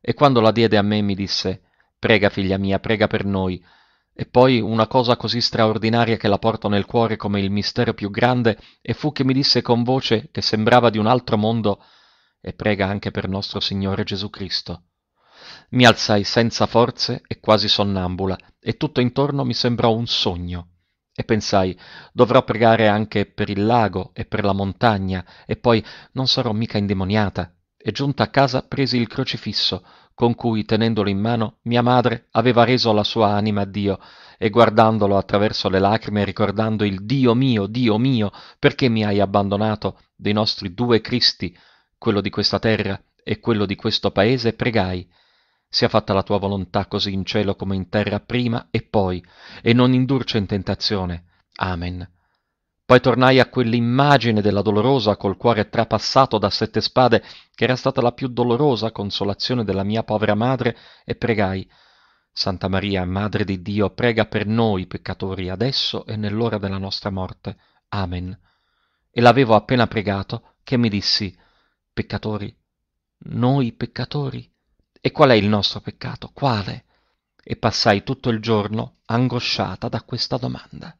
E quando la diede a me mi disse Prega, figlia mia, prega per noi. E poi una cosa così straordinaria che la porto nel cuore come il mistero più grande, e fu che mi disse con voce che sembrava di un altro mondo e prega anche per nostro Signore Gesù Cristo. Mi alzai senza forze e quasi sonnambula, e tutto intorno mi sembrò un sogno. E pensai, dovrò pregare anche per il lago e per la montagna, e poi non sarò mica indemoniata. E giunta a casa presi il crocifisso, con cui, tenendolo in mano, mia madre aveva reso la sua anima a Dio, e guardandolo attraverso le lacrime ricordando il Dio mio, Dio mio, perché mi hai abbandonato dei nostri due Cristi, quello di questa terra e quello di questo paese, pregai, sia fatta la tua volontà così in cielo come in terra prima e poi, e non indurci in tentazione. Amen. Poi tornai a quell'immagine della dolorosa col cuore trapassato da sette spade, che era stata la più dolorosa consolazione della mia povera madre, e pregai, Santa Maria, Madre di Dio, prega per noi peccatori, adesso e nell'ora della nostra morte. Amen. E l'avevo appena pregato, che mi dissi, peccatori, noi peccatori. E qual è il nostro peccato? Quale? E passai tutto il giorno angosciata da questa domanda.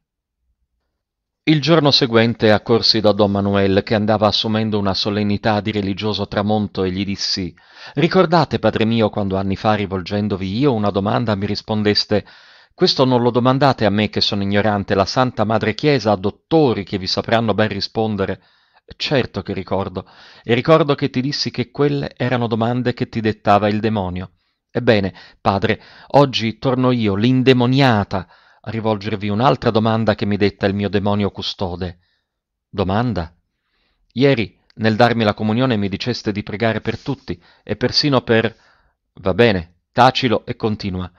Il giorno seguente accorsi da Don Manuel, che andava assumendo una solennità di religioso tramonto, e gli dissi Ricordate, padre mio, quando anni fa, rivolgendovi io una domanda, mi rispondeste Questo non lo domandate a me che sono ignorante, la Santa Madre Chiesa ha dottori che vi sapranno ben rispondere. Certo che ricordo, e ricordo che ti dissi che quelle erano domande che ti dettava il demonio. Ebbene, padre, oggi torno io, l'indemoniata, a rivolgervi un'altra domanda che mi detta il mio demonio custode. Domanda? Ieri, nel darmi la comunione, mi diceste di pregare per tutti, e persino per... Va bene, tacilo e continua.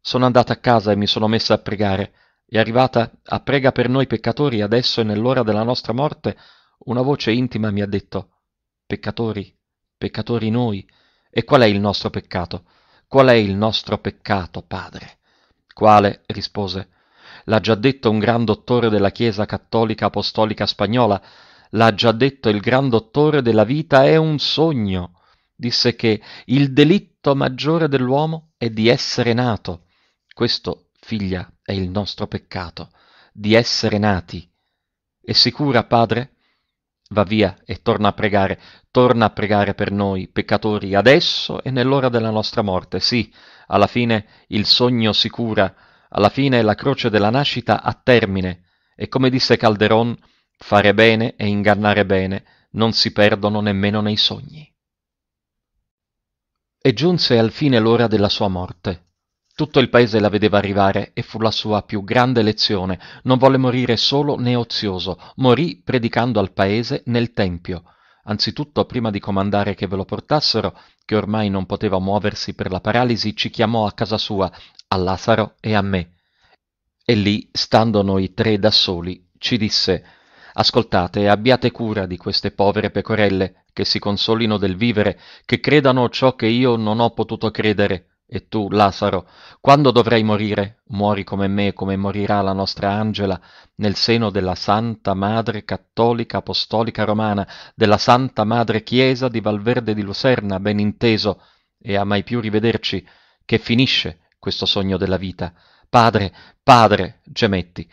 Sono andata a casa e mi sono messa a pregare. È arrivata a prega per noi peccatori adesso e nell'ora della nostra morte una voce intima mi ha detto, peccatori, peccatori noi, e qual è il nostro peccato? Qual è il nostro peccato, Padre? Quale, rispose, l'ha già detto un gran dottore della Chiesa cattolica apostolica spagnola, l'ha già detto il gran dottore della vita è un sogno, disse che il delitto maggiore dell'uomo è di essere nato. Questo, figlia, è il nostro peccato, di essere nati. È sicura, padre? va via e torna a pregare, torna a pregare per noi peccatori adesso e nell'ora della nostra morte. Sì, alla fine il sogno si cura, alla fine la croce della nascita ha termine e come disse Calderon, fare bene e ingannare bene non si perdono nemmeno nei sogni. E giunse al fine l'ora della sua morte. Tutto il paese la vedeva arrivare e fu la sua più grande lezione. Non volle morire solo né ozioso, morì predicando al paese nel Tempio. Anzitutto, prima di comandare che ve lo portassero, che ormai non poteva muoversi per la paralisi, ci chiamò a casa sua, a Lazaro e a me. E lì, stando noi tre da soli, ci disse Ascoltate e abbiate cura di queste povere pecorelle, che si consolino del vivere, che credano ciò che io non ho potuto credere e tu, Lazaro, quando dovrai morire, muori come me, come morirà la nostra Angela, nel seno della Santa Madre Cattolica Apostolica Romana, della Santa Madre Chiesa di Valverde di Lucerna, ben inteso, e a mai più rivederci, che finisce questo sogno della vita. Padre, padre, gemetti.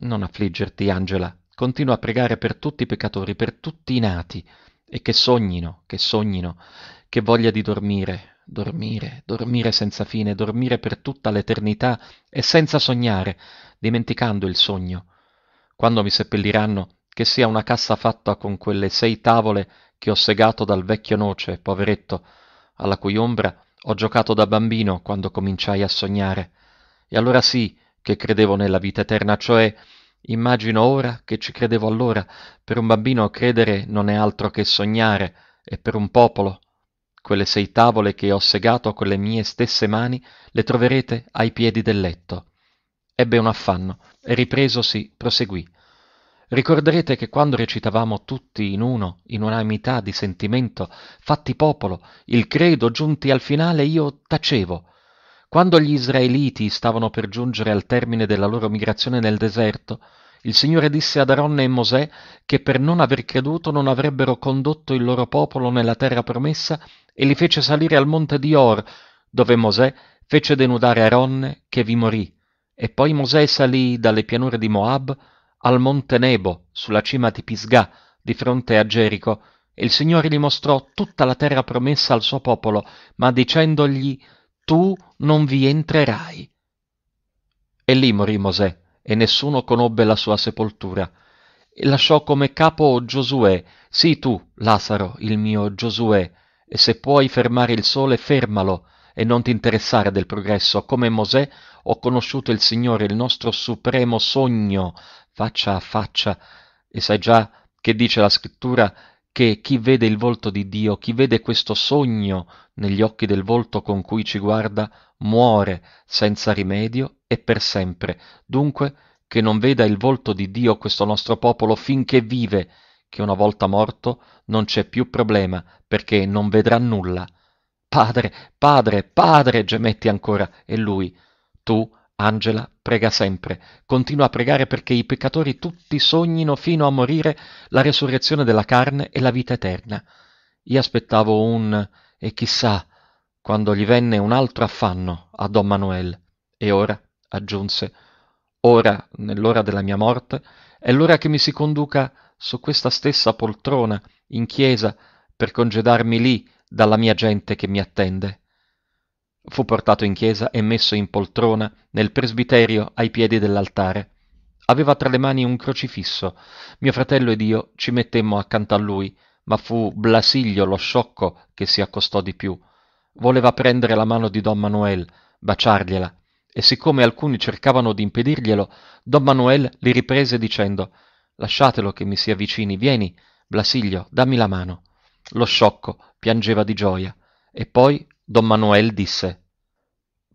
Non affliggerti, Angela, continua a pregare per tutti i peccatori, per tutti i nati, e che sognino, che sognino, che voglia di dormire, dormire, dormire senza fine, dormire per tutta l'eternità e senza sognare, dimenticando il sogno. Quando mi seppelliranno, che sia una cassa fatta con quelle sei tavole che ho segato dal vecchio noce, poveretto, alla cui ombra ho giocato da bambino quando cominciai a sognare. E allora sì che credevo nella vita eterna, cioè immagino ora che ci credevo allora. Per un bambino credere non è altro che sognare, e per un popolo quelle sei tavole che ho segato con le mie stesse mani le troverete ai piedi del letto. Ebbe un affanno e ripresosi proseguì. Ricorderete che quando recitavamo tutti in uno, in un'amità di sentimento, fatti popolo, il credo giunti al finale, io tacevo. Quando gli israeliti stavano per giungere al termine della loro migrazione nel deserto, il Signore disse ad Aronne e Mosè che per non aver creduto non avrebbero condotto il loro popolo nella terra promessa e li fece salire al monte di Or, dove Mosè fece denudare Aronne che vi morì. E poi Mosè salì dalle pianure di Moab al monte Nebo, sulla cima di Pisgah, di fronte a Gerico, e il Signore gli mostrò tutta la terra promessa al suo popolo, ma dicendogli Tu non vi entrerai. E lì morì Mosè e nessuno conobbe la sua sepoltura. E lasciò come capo Giosuè, sì tu, Lazaro, il mio Giosuè, e se puoi fermare il sole, fermalo, e non ti interessare del progresso. Come Mosè ho conosciuto il Signore, il nostro supremo sogno, faccia a faccia. E sai già che dice la scrittura, che chi vede il volto di Dio, chi vede questo sogno negli occhi del volto con cui ci guarda, muore senza rimedio e per sempre. Dunque, che non veda il volto di Dio questo nostro popolo finché vive, che una volta morto non c'è più problema, perché non vedrà nulla. Padre, padre, padre, gemetti ancora, e lui, tu Angela prega sempre, continua a pregare perché i peccatori tutti sognino fino a morire la resurrezione della carne e la vita eterna. Io aspettavo un e chissà quando gli venne un altro affanno a Don Manuel. E ora, aggiunse, ora, nell'ora della mia morte, è l'ora che mi si conduca su questa stessa poltrona, in chiesa, per congedarmi lì dalla mia gente che mi attende. Fu portato in chiesa e messo in poltrona nel presbiterio ai piedi dell'altare. Aveva tra le mani un crocifisso. Mio fratello ed io ci mettemmo accanto a lui, ma fu Blasiglio lo sciocco che si accostò di più. Voleva prendere la mano di Don Manuel, baciargliela, e siccome alcuni cercavano di impedirglielo, Don Manuel li riprese dicendo Lasciatelo che mi si avvicini, vieni, Blasiglio, dammi la mano. Lo sciocco piangeva di gioia, e poi don manuel disse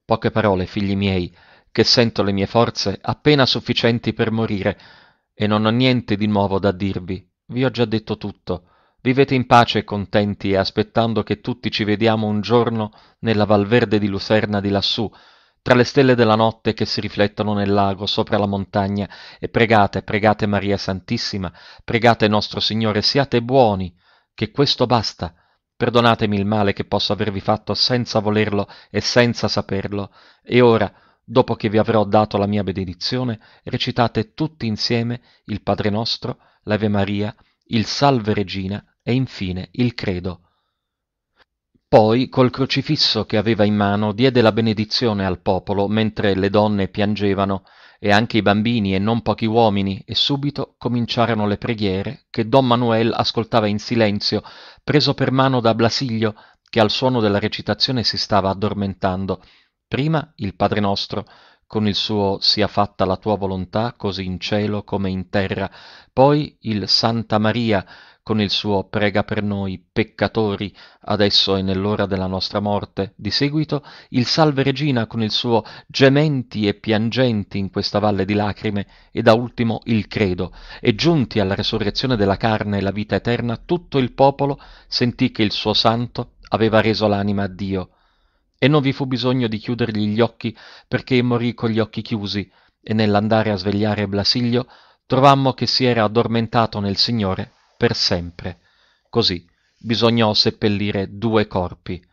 poche parole figli miei che sento le mie forze appena sufficienti per morire e non ho niente di nuovo da dirvi vi ho già detto tutto vivete in pace e contenti e aspettando che tutti ci vediamo un giorno nella valverde di Lucerna di lassù tra le stelle della notte che si riflettono nel lago sopra la montagna e pregate pregate maria santissima pregate nostro signore siate buoni che questo basta Perdonatemi il male che posso avervi fatto senza volerlo e senza saperlo, e ora, dopo che vi avrò dato la mia benedizione, recitate tutti insieme il Padre nostro, l'Ave Maria, il Salve Regina e infine il Credo. Poi, col crocifisso che aveva in mano, diede la benedizione al popolo mentre le donne piangevano e anche i bambini e non pochi uomini, e subito cominciarono le preghiere che don Manuel ascoltava in silenzio, preso per mano da Blasiglio, che al suono della recitazione si stava addormentando. Prima il Padre nostro, con il suo sia fatta la tua volontà, così in cielo come in terra, poi il Santa Maria, con il suo prega per noi peccatori, adesso e nell'ora della nostra morte. Di seguito il Salve Regina con il suo gementi e piangenti in questa valle di lacrime e da ultimo il Credo. E giunti alla resurrezione della carne e la vita eterna, tutto il popolo sentì che il suo santo aveva reso l'anima a Dio. E non vi fu bisogno di chiudergli gli occhi perché morì con gli occhi chiusi, e nell'andare a svegliare Blasilio trovammo che si era addormentato nel Signore per sempre. Così bisognò seppellire due corpi.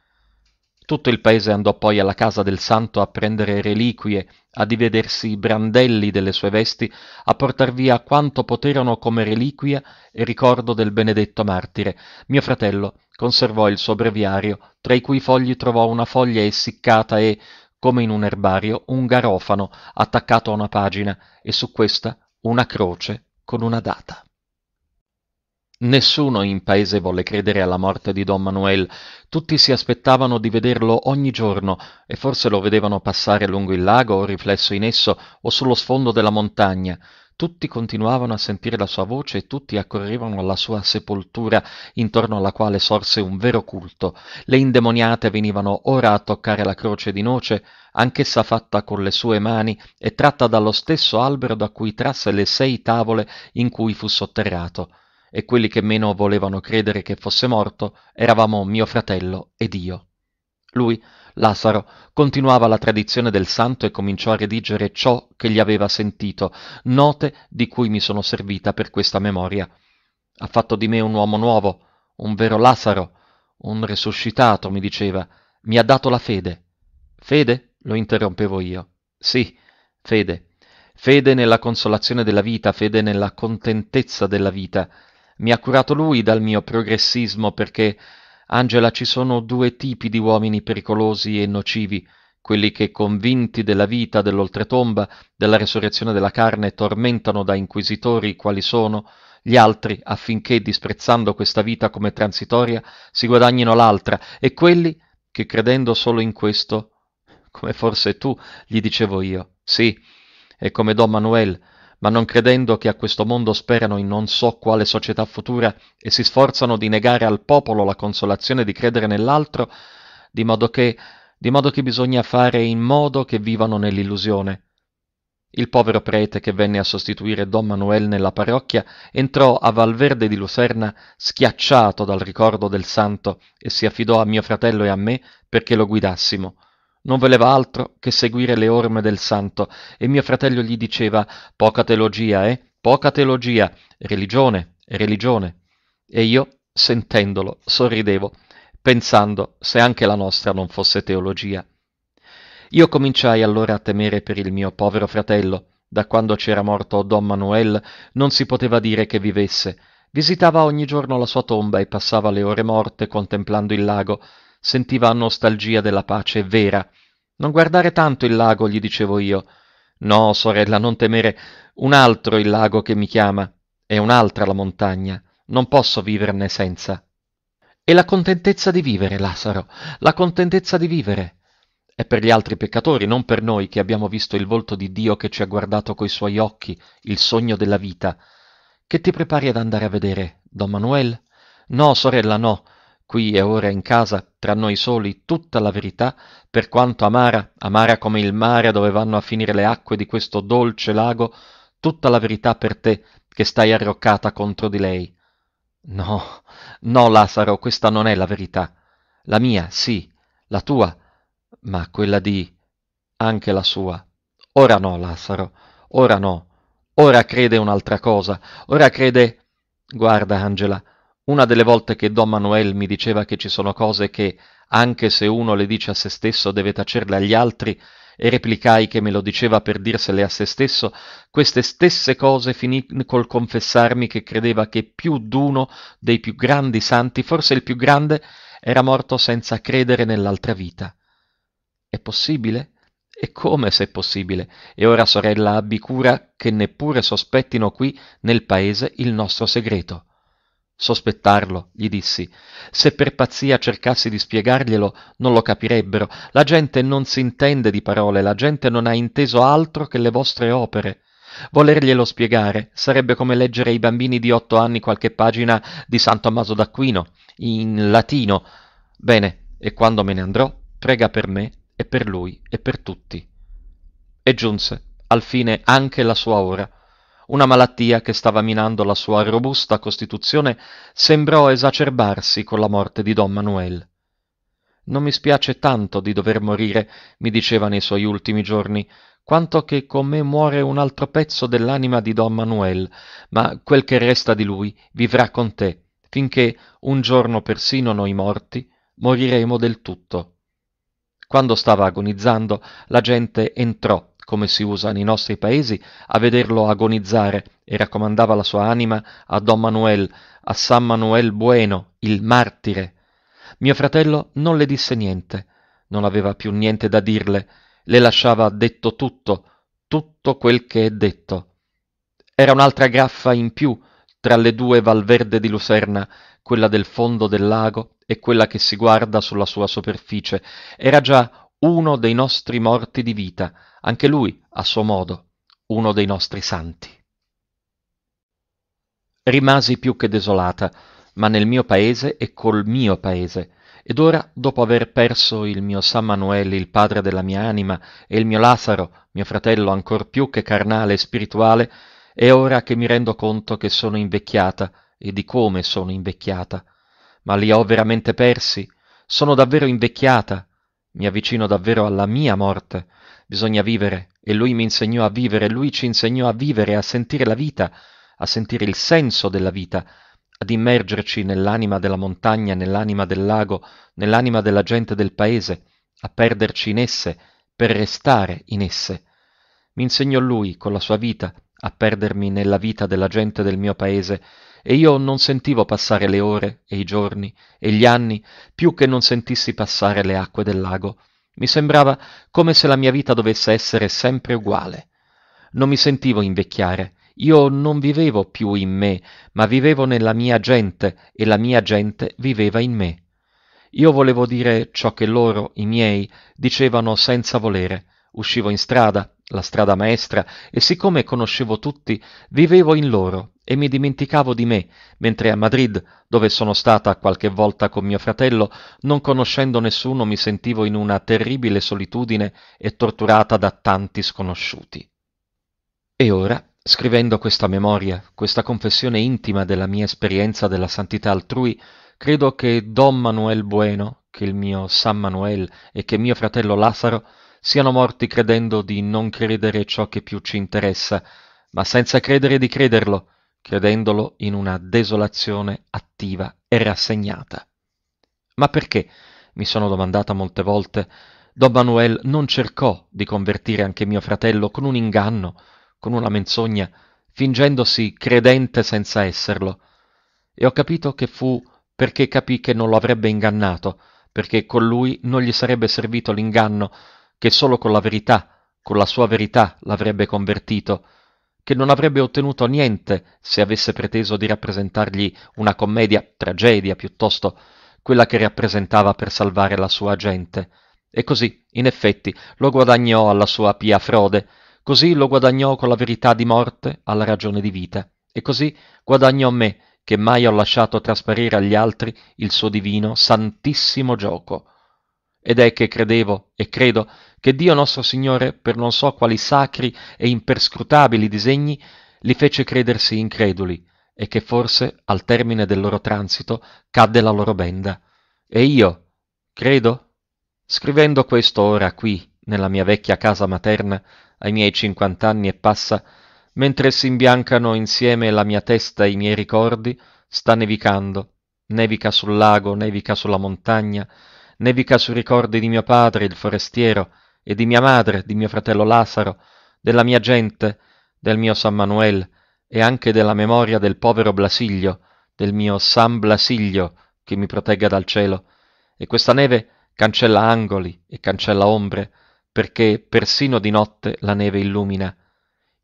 Tutto il paese andò poi alla casa del santo a prendere reliquie, a divedersi i brandelli delle sue vesti, a portar via quanto poterono come reliquia e ricordo del benedetto martire. Mio fratello conservò il suo breviario, tra i cui fogli trovò una foglia essiccata e, come in un erbario, un garofano attaccato a una pagina e su questa una croce con una data. Nessuno in paese volle credere alla morte di Don Manuel, tutti si aspettavano di vederlo ogni giorno e forse lo vedevano passare lungo il lago o riflesso in esso o sullo sfondo della montagna. Tutti continuavano a sentire la sua voce e tutti accorrevano alla sua sepoltura, intorno alla quale sorse un vero culto. Le indemoniate venivano ora a toccare la croce di noce, anch'essa fatta con le sue mani e tratta dallo stesso albero da cui trasse le sei tavole in cui fu sotterrato e quelli che meno volevano credere che fosse morto eravamo mio fratello ed io. Lui, Lazzaro, continuava la tradizione del santo e cominciò a redigere ciò che gli aveva sentito, note di cui mi sono servita per questa memoria. Ha fatto di me un uomo nuovo, un vero Lazzaro, un risuscitato, mi diceva, mi ha dato la fede. Fede? lo interrompevo io. Sì, fede. Fede nella consolazione della vita, fede nella contentezza della vita, mi ha curato lui dal mio progressismo perché, Angela, ci sono due tipi di uomini pericolosi e nocivi, quelli che convinti della vita, dell'oltretomba, della resurrezione della carne, tormentano da inquisitori quali sono gli altri affinché, disprezzando questa vita come transitoria, si guadagnino l'altra, e quelli che, credendo solo in questo, come forse tu, gli dicevo io, sì, e come Don Manuel, ma non credendo che a questo mondo sperano in non so quale società futura e si sforzano di negare al popolo la consolazione di credere nell'altro, di modo che, di modo che bisogna fare in modo che vivano nell'illusione. Il povero prete che venne a sostituire Don Manuel nella parrocchia entrò a Valverde di Lucerna schiacciato dal ricordo del santo e si affidò a mio fratello e a me perché lo guidassimo. Non voleva altro che seguire le orme del santo, e mio fratello gli diceva poca teologia, eh? Poca teologia, religione, religione. E io, sentendolo, sorridevo, pensando se anche la nostra non fosse teologia. Io cominciai allora a temere per il mio povero fratello. Da quando c'era morto Don Manuel non si poteva dire che vivesse. Visitava ogni giorno la sua tomba e passava le ore morte contemplando il lago, sentiva nostalgia della pace vera. Non guardare tanto il lago, gli dicevo io. No, sorella, non temere. Un altro il lago che mi chiama. È un'altra la montagna. Non posso viverne senza. E la contentezza di vivere, Lazzaro, la contentezza di vivere. È per gli altri peccatori, non per noi che abbiamo visto il volto di Dio che ci ha guardato coi suoi occhi, il sogno della vita. Che ti prepari ad andare a vedere, Don Manuel? No, sorella, no qui e ora in casa, tra noi soli, tutta la verità, per quanto amara, amara come il mare dove vanno a finire le acque di questo dolce lago, tutta la verità per te che stai arroccata contro di lei. No, no, Lazaro, questa non è la verità. La mia, sì, la tua, ma quella di... anche la sua. Ora no, Lazaro, ora no. Ora crede un'altra cosa, ora crede... Guarda, Angela, una delle volte che Don Manuel mi diceva che ci sono cose che, anche se uno le dice a se stesso, deve tacerle agli altri, e replicai che me lo diceva per dirsele a se stesso, queste stesse cose finì col confessarmi che credeva che più d'uno dei più grandi santi, forse il più grande, era morto senza credere nell'altra vita. È possibile? E come se è possibile? E ora, sorella, abbi cura che neppure sospettino qui nel paese il nostro segreto sospettarlo, gli dissi. Se per pazzia cercassi di spiegarglielo, non lo capirebbero. La gente non si intende di parole, la gente non ha inteso altro che le vostre opere. Volerglielo spiegare sarebbe come leggere ai bambini di otto anni qualche pagina di San Tommaso d'Aquino, in latino. Bene, e quando me ne andrò, prega per me e per lui e per tutti. E giunse, al fine, anche la sua ora. Una malattia che stava minando la sua robusta costituzione sembrò esacerbarsi con la morte di Don Manuel. Non mi spiace tanto di dover morire, mi diceva nei suoi ultimi giorni, quanto che con me muore un altro pezzo dell'anima di Don Manuel, ma quel che resta di lui vivrà con te, finché un giorno persino noi morti moriremo del tutto. Quando stava agonizzando, la gente entrò come si usa nei nostri paesi, a vederlo agonizzare e raccomandava la sua anima a Don Manuel, a San Manuel Bueno, il martire. Mio fratello non le disse niente, non aveva più niente da dirle, le lasciava detto tutto, tutto quel che è detto. Era un'altra graffa in più tra le due Valverde di Luserna, quella del fondo del lago e quella che si guarda sulla sua superficie. Era già uno dei nostri morti di vita, anche lui, a suo modo, uno dei nostri santi. Rimasi più che desolata, ma nel mio paese e col mio paese, ed ora, dopo aver perso il mio San Manuele, il padre della mia anima, e il mio Lazaro, mio fratello ancor più che carnale e spirituale, è ora che mi rendo conto che sono invecchiata e di come sono invecchiata. Ma li ho veramente persi, sono davvero invecchiata, mi avvicino davvero alla mia morte. Bisogna vivere e lui mi insegnò a vivere, lui ci insegnò a vivere, a sentire la vita, a sentire il senso della vita, ad immergerci nell'anima della montagna, nell'anima del lago, nell'anima della gente del paese, a perderci in esse, per restare in esse. Mi insegnò lui, con la sua vita, a perdermi nella vita della gente del mio paese, e io non sentivo passare le ore e i giorni e gli anni più che non sentissi passare le acque del lago. Mi sembrava come se la mia vita dovesse essere sempre uguale. Non mi sentivo invecchiare. Io non vivevo più in me, ma vivevo nella mia gente e la mia gente viveva in me. Io volevo dire ciò che loro, i miei, dicevano senza volere. Uscivo in strada, la strada maestra e siccome conoscevo tutti, vivevo in loro e mi dimenticavo di me, mentre a Madrid, dove sono stata qualche volta con mio fratello, non conoscendo nessuno mi sentivo in una terribile solitudine e torturata da tanti sconosciuti. E ora, scrivendo questa memoria, questa confessione intima della mia esperienza della santità altrui, credo che Don Manuel Bueno, che il mio San Manuel e che mio fratello Lazzaro siano morti credendo di non credere ciò che più ci interessa, ma senza credere di crederlo, credendolo in una desolazione attiva e rassegnata. Ma perché, mi sono domandata molte volte, Don Manuel non cercò di convertire anche mio fratello con un inganno, con una menzogna, fingendosi credente senza esserlo. E ho capito che fu perché capì che non lo avrebbe ingannato, perché con lui non gli sarebbe servito l'inganno, che solo con la verità, con la sua verità l'avrebbe convertito, che non avrebbe ottenuto niente se avesse preteso di rappresentargli una commedia, tragedia piuttosto, quella che rappresentava per salvare la sua gente. E così, in effetti, lo guadagnò alla sua pia frode, così lo guadagnò con la verità di morte alla ragione di vita, e così guadagnò me, che mai ho lasciato trasparire agli altri il suo divino, santissimo gioco. Ed è che credevo e credo che Dio nostro Signore, per non so quali sacri e imperscrutabili disegni, li fece credersi increduli, e che forse, al termine del loro transito, cadde la loro benda. E io, credo, scrivendo questo ora qui, nella mia vecchia casa materna, ai miei cinquant'anni e passa, mentre si imbiancano insieme la mia testa e i miei ricordi, sta nevicando, nevica sul lago, nevica sulla montagna, nevica sui ricordi di mio padre, il forestiero, e di mia madre, di mio fratello Lazzaro, della mia gente, del mio San Manuel, e anche della memoria del povero Blasiglio, del mio San Blasiglio, che mi protegga dal cielo. E questa neve cancella angoli e cancella ombre, perché persino di notte la neve illumina.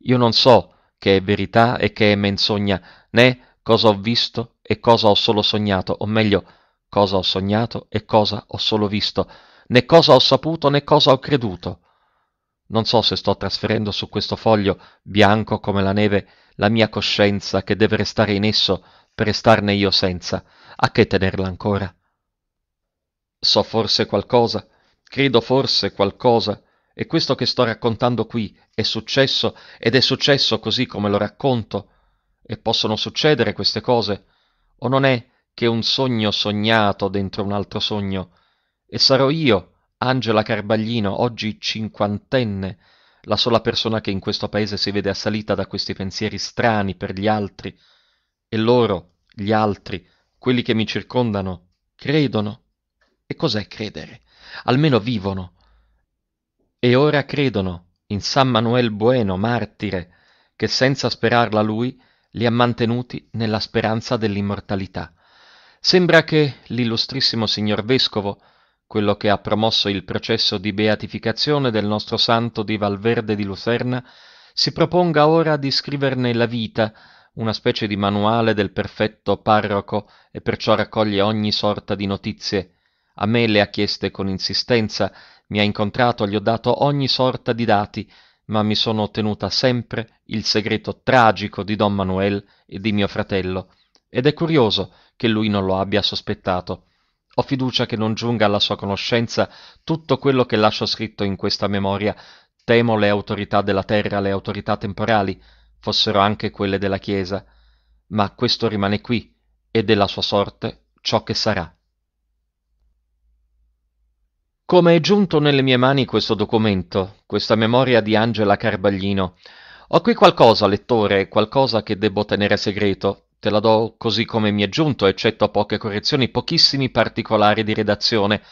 Io non so che è verità e che è menzogna, né cosa ho visto e cosa ho solo sognato, o meglio, cosa ho sognato e cosa ho solo visto, né cosa ho saputo né cosa ho creduto. Non so se sto trasferendo su questo foglio, bianco come la neve, la mia coscienza che deve restare in esso per restarne io senza. A che tenerla ancora? So forse qualcosa, credo forse qualcosa, e questo che sto raccontando qui è successo ed è successo così come lo racconto. E possono succedere queste cose, o non è che un sogno sognato dentro un altro sogno, e sarò io, Angela Carbaglino, oggi cinquantenne, la sola persona che in questo paese si vede assalita da questi pensieri strani per gli altri, e loro, gli altri, quelli che mi circondano, credono. E cos'è credere? Almeno vivono. E ora credono in San Manuel Bueno, martire, che senza sperarla lui li ha mantenuti nella speranza dell'immortalità. Sembra che l'illustrissimo signor Vescovo, quello che ha promosso il processo di beatificazione del nostro santo di Valverde di Lucerna, si proponga ora di scriverne la vita, una specie di manuale del perfetto parroco e perciò raccoglie ogni sorta di notizie. A me le ha chieste con insistenza, mi ha incontrato, gli ho dato ogni sorta di dati, ma mi sono tenuta sempre il segreto tragico di Don Manuel e di mio fratello ed è curioso che lui non lo abbia sospettato. Ho fiducia che non giunga alla sua conoscenza tutto quello che lascio scritto in questa memoria. Temo le autorità della terra, le autorità temporali, fossero anche quelle della Chiesa. Ma questo rimane qui, e della sua sorte ciò che sarà. Come è giunto nelle mie mani questo documento, questa memoria di Angela Carbaglino? Ho qui qualcosa, lettore, qualcosa che debbo tenere segreto, te la do così come mi è giunto, eccetto poche correzioni, pochissimi particolari di redazione.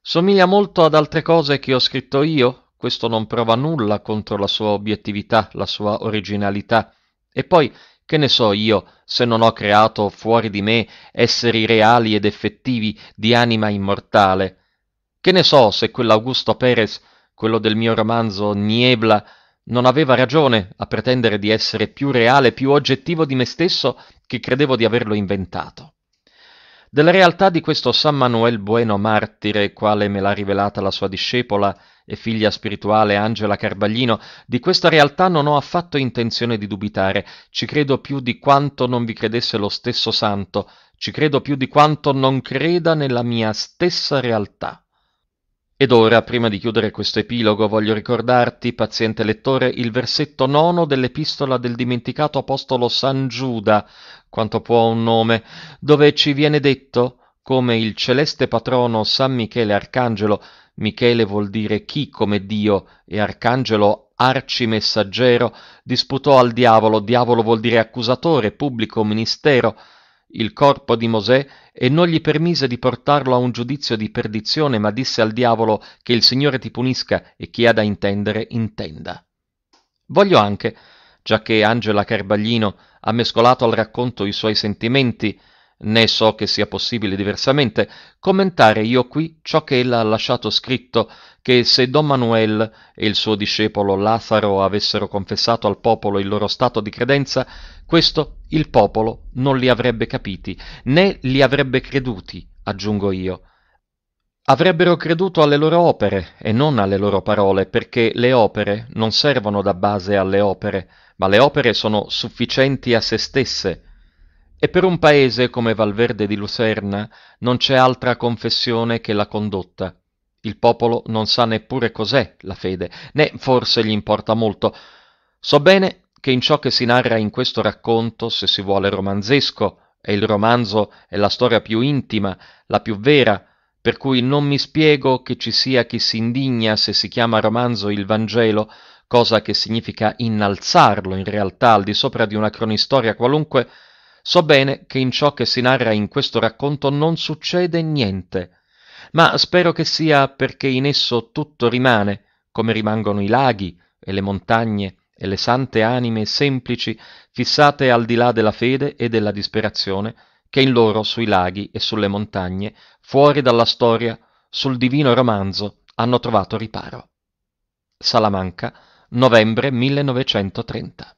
Somiglia molto ad altre cose che ho scritto io, questo non prova nulla contro la sua obiettività, la sua originalità. E poi, che ne so io, se non ho creato fuori di me esseri reali ed effettivi di anima immortale? Che ne so se quell'Augusto Perez, quello del mio romanzo Niebla, non aveva ragione a pretendere di essere più reale, più oggettivo di me stesso che credevo di averlo inventato. Della realtà di questo San Manuel Bueno martire, quale me l'ha rivelata la sua discepola e figlia spirituale Angela Carbaglino, di questa realtà non ho affatto intenzione di dubitare, ci credo più di quanto non vi credesse lo stesso santo, ci credo più di quanto non creda nella mia stessa realtà. Ed ora, prima di chiudere questo epilogo, voglio ricordarti, paziente lettore, il versetto nono dell'epistola del dimenticato apostolo San Giuda, quanto può un nome, dove ci viene detto come il celeste patrono San Michele Arcangelo, Michele vuol dire chi come Dio e Arcangelo arcimessaggero, disputò al diavolo, diavolo vuol dire accusatore, pubblico ministero, il corpo di Mosè e non gli permise di portarlo a un giudizio di perdizione, ma disse al diavolo che il Signore ti punisca e chi ha da intendere intenda. Voglio anche, già che Angela Carbaglino ha mescolato al racconto i suoi sentimenti, né so che sia possibile diversamente commentare io qui ciò che ella ha lasciato scritto che se Don Manuel e il suo discepolo Lazaro avessero confessato al popolo il loro stato di credenza, questo il popolo non li avrebbe capiti, né li avrebbe creduti, aggiungo io. Avrebbero creduto alle loro opere e non alle loro parole, perché le opere non servono da base alle opere, ma le opere sono sufficienti a se stesse e per un paese come Valverde di Lucerna non c'è altra confessione che la condotta. Il popolo non sa neppure cos'è la fede, né forse gli importa molto. So bene che in ciò che si narra in questo racconto, se si vuole romanzesco, e il romanzo è la storia più intima, la più vera, per cui non mi spiego che ci sia chi si indigna se si chiama romanzo il Vangelo, cosa che significa innalzarlo in realtà al di sopra di una cronistoria qualunque, So bene che in ciò che si narra in questo racconto non succede niente, ma spero che sia perché in esso tutto rimane, come rimangono i laghi e le montagne e le sante anime semplici fissate al di là della fede e della disperazione, che in loro sui laghi e sulle montagne, fuori dalla storia, sul divino romanzo, hanno trovato riparo. Salamanca, novembre 1930.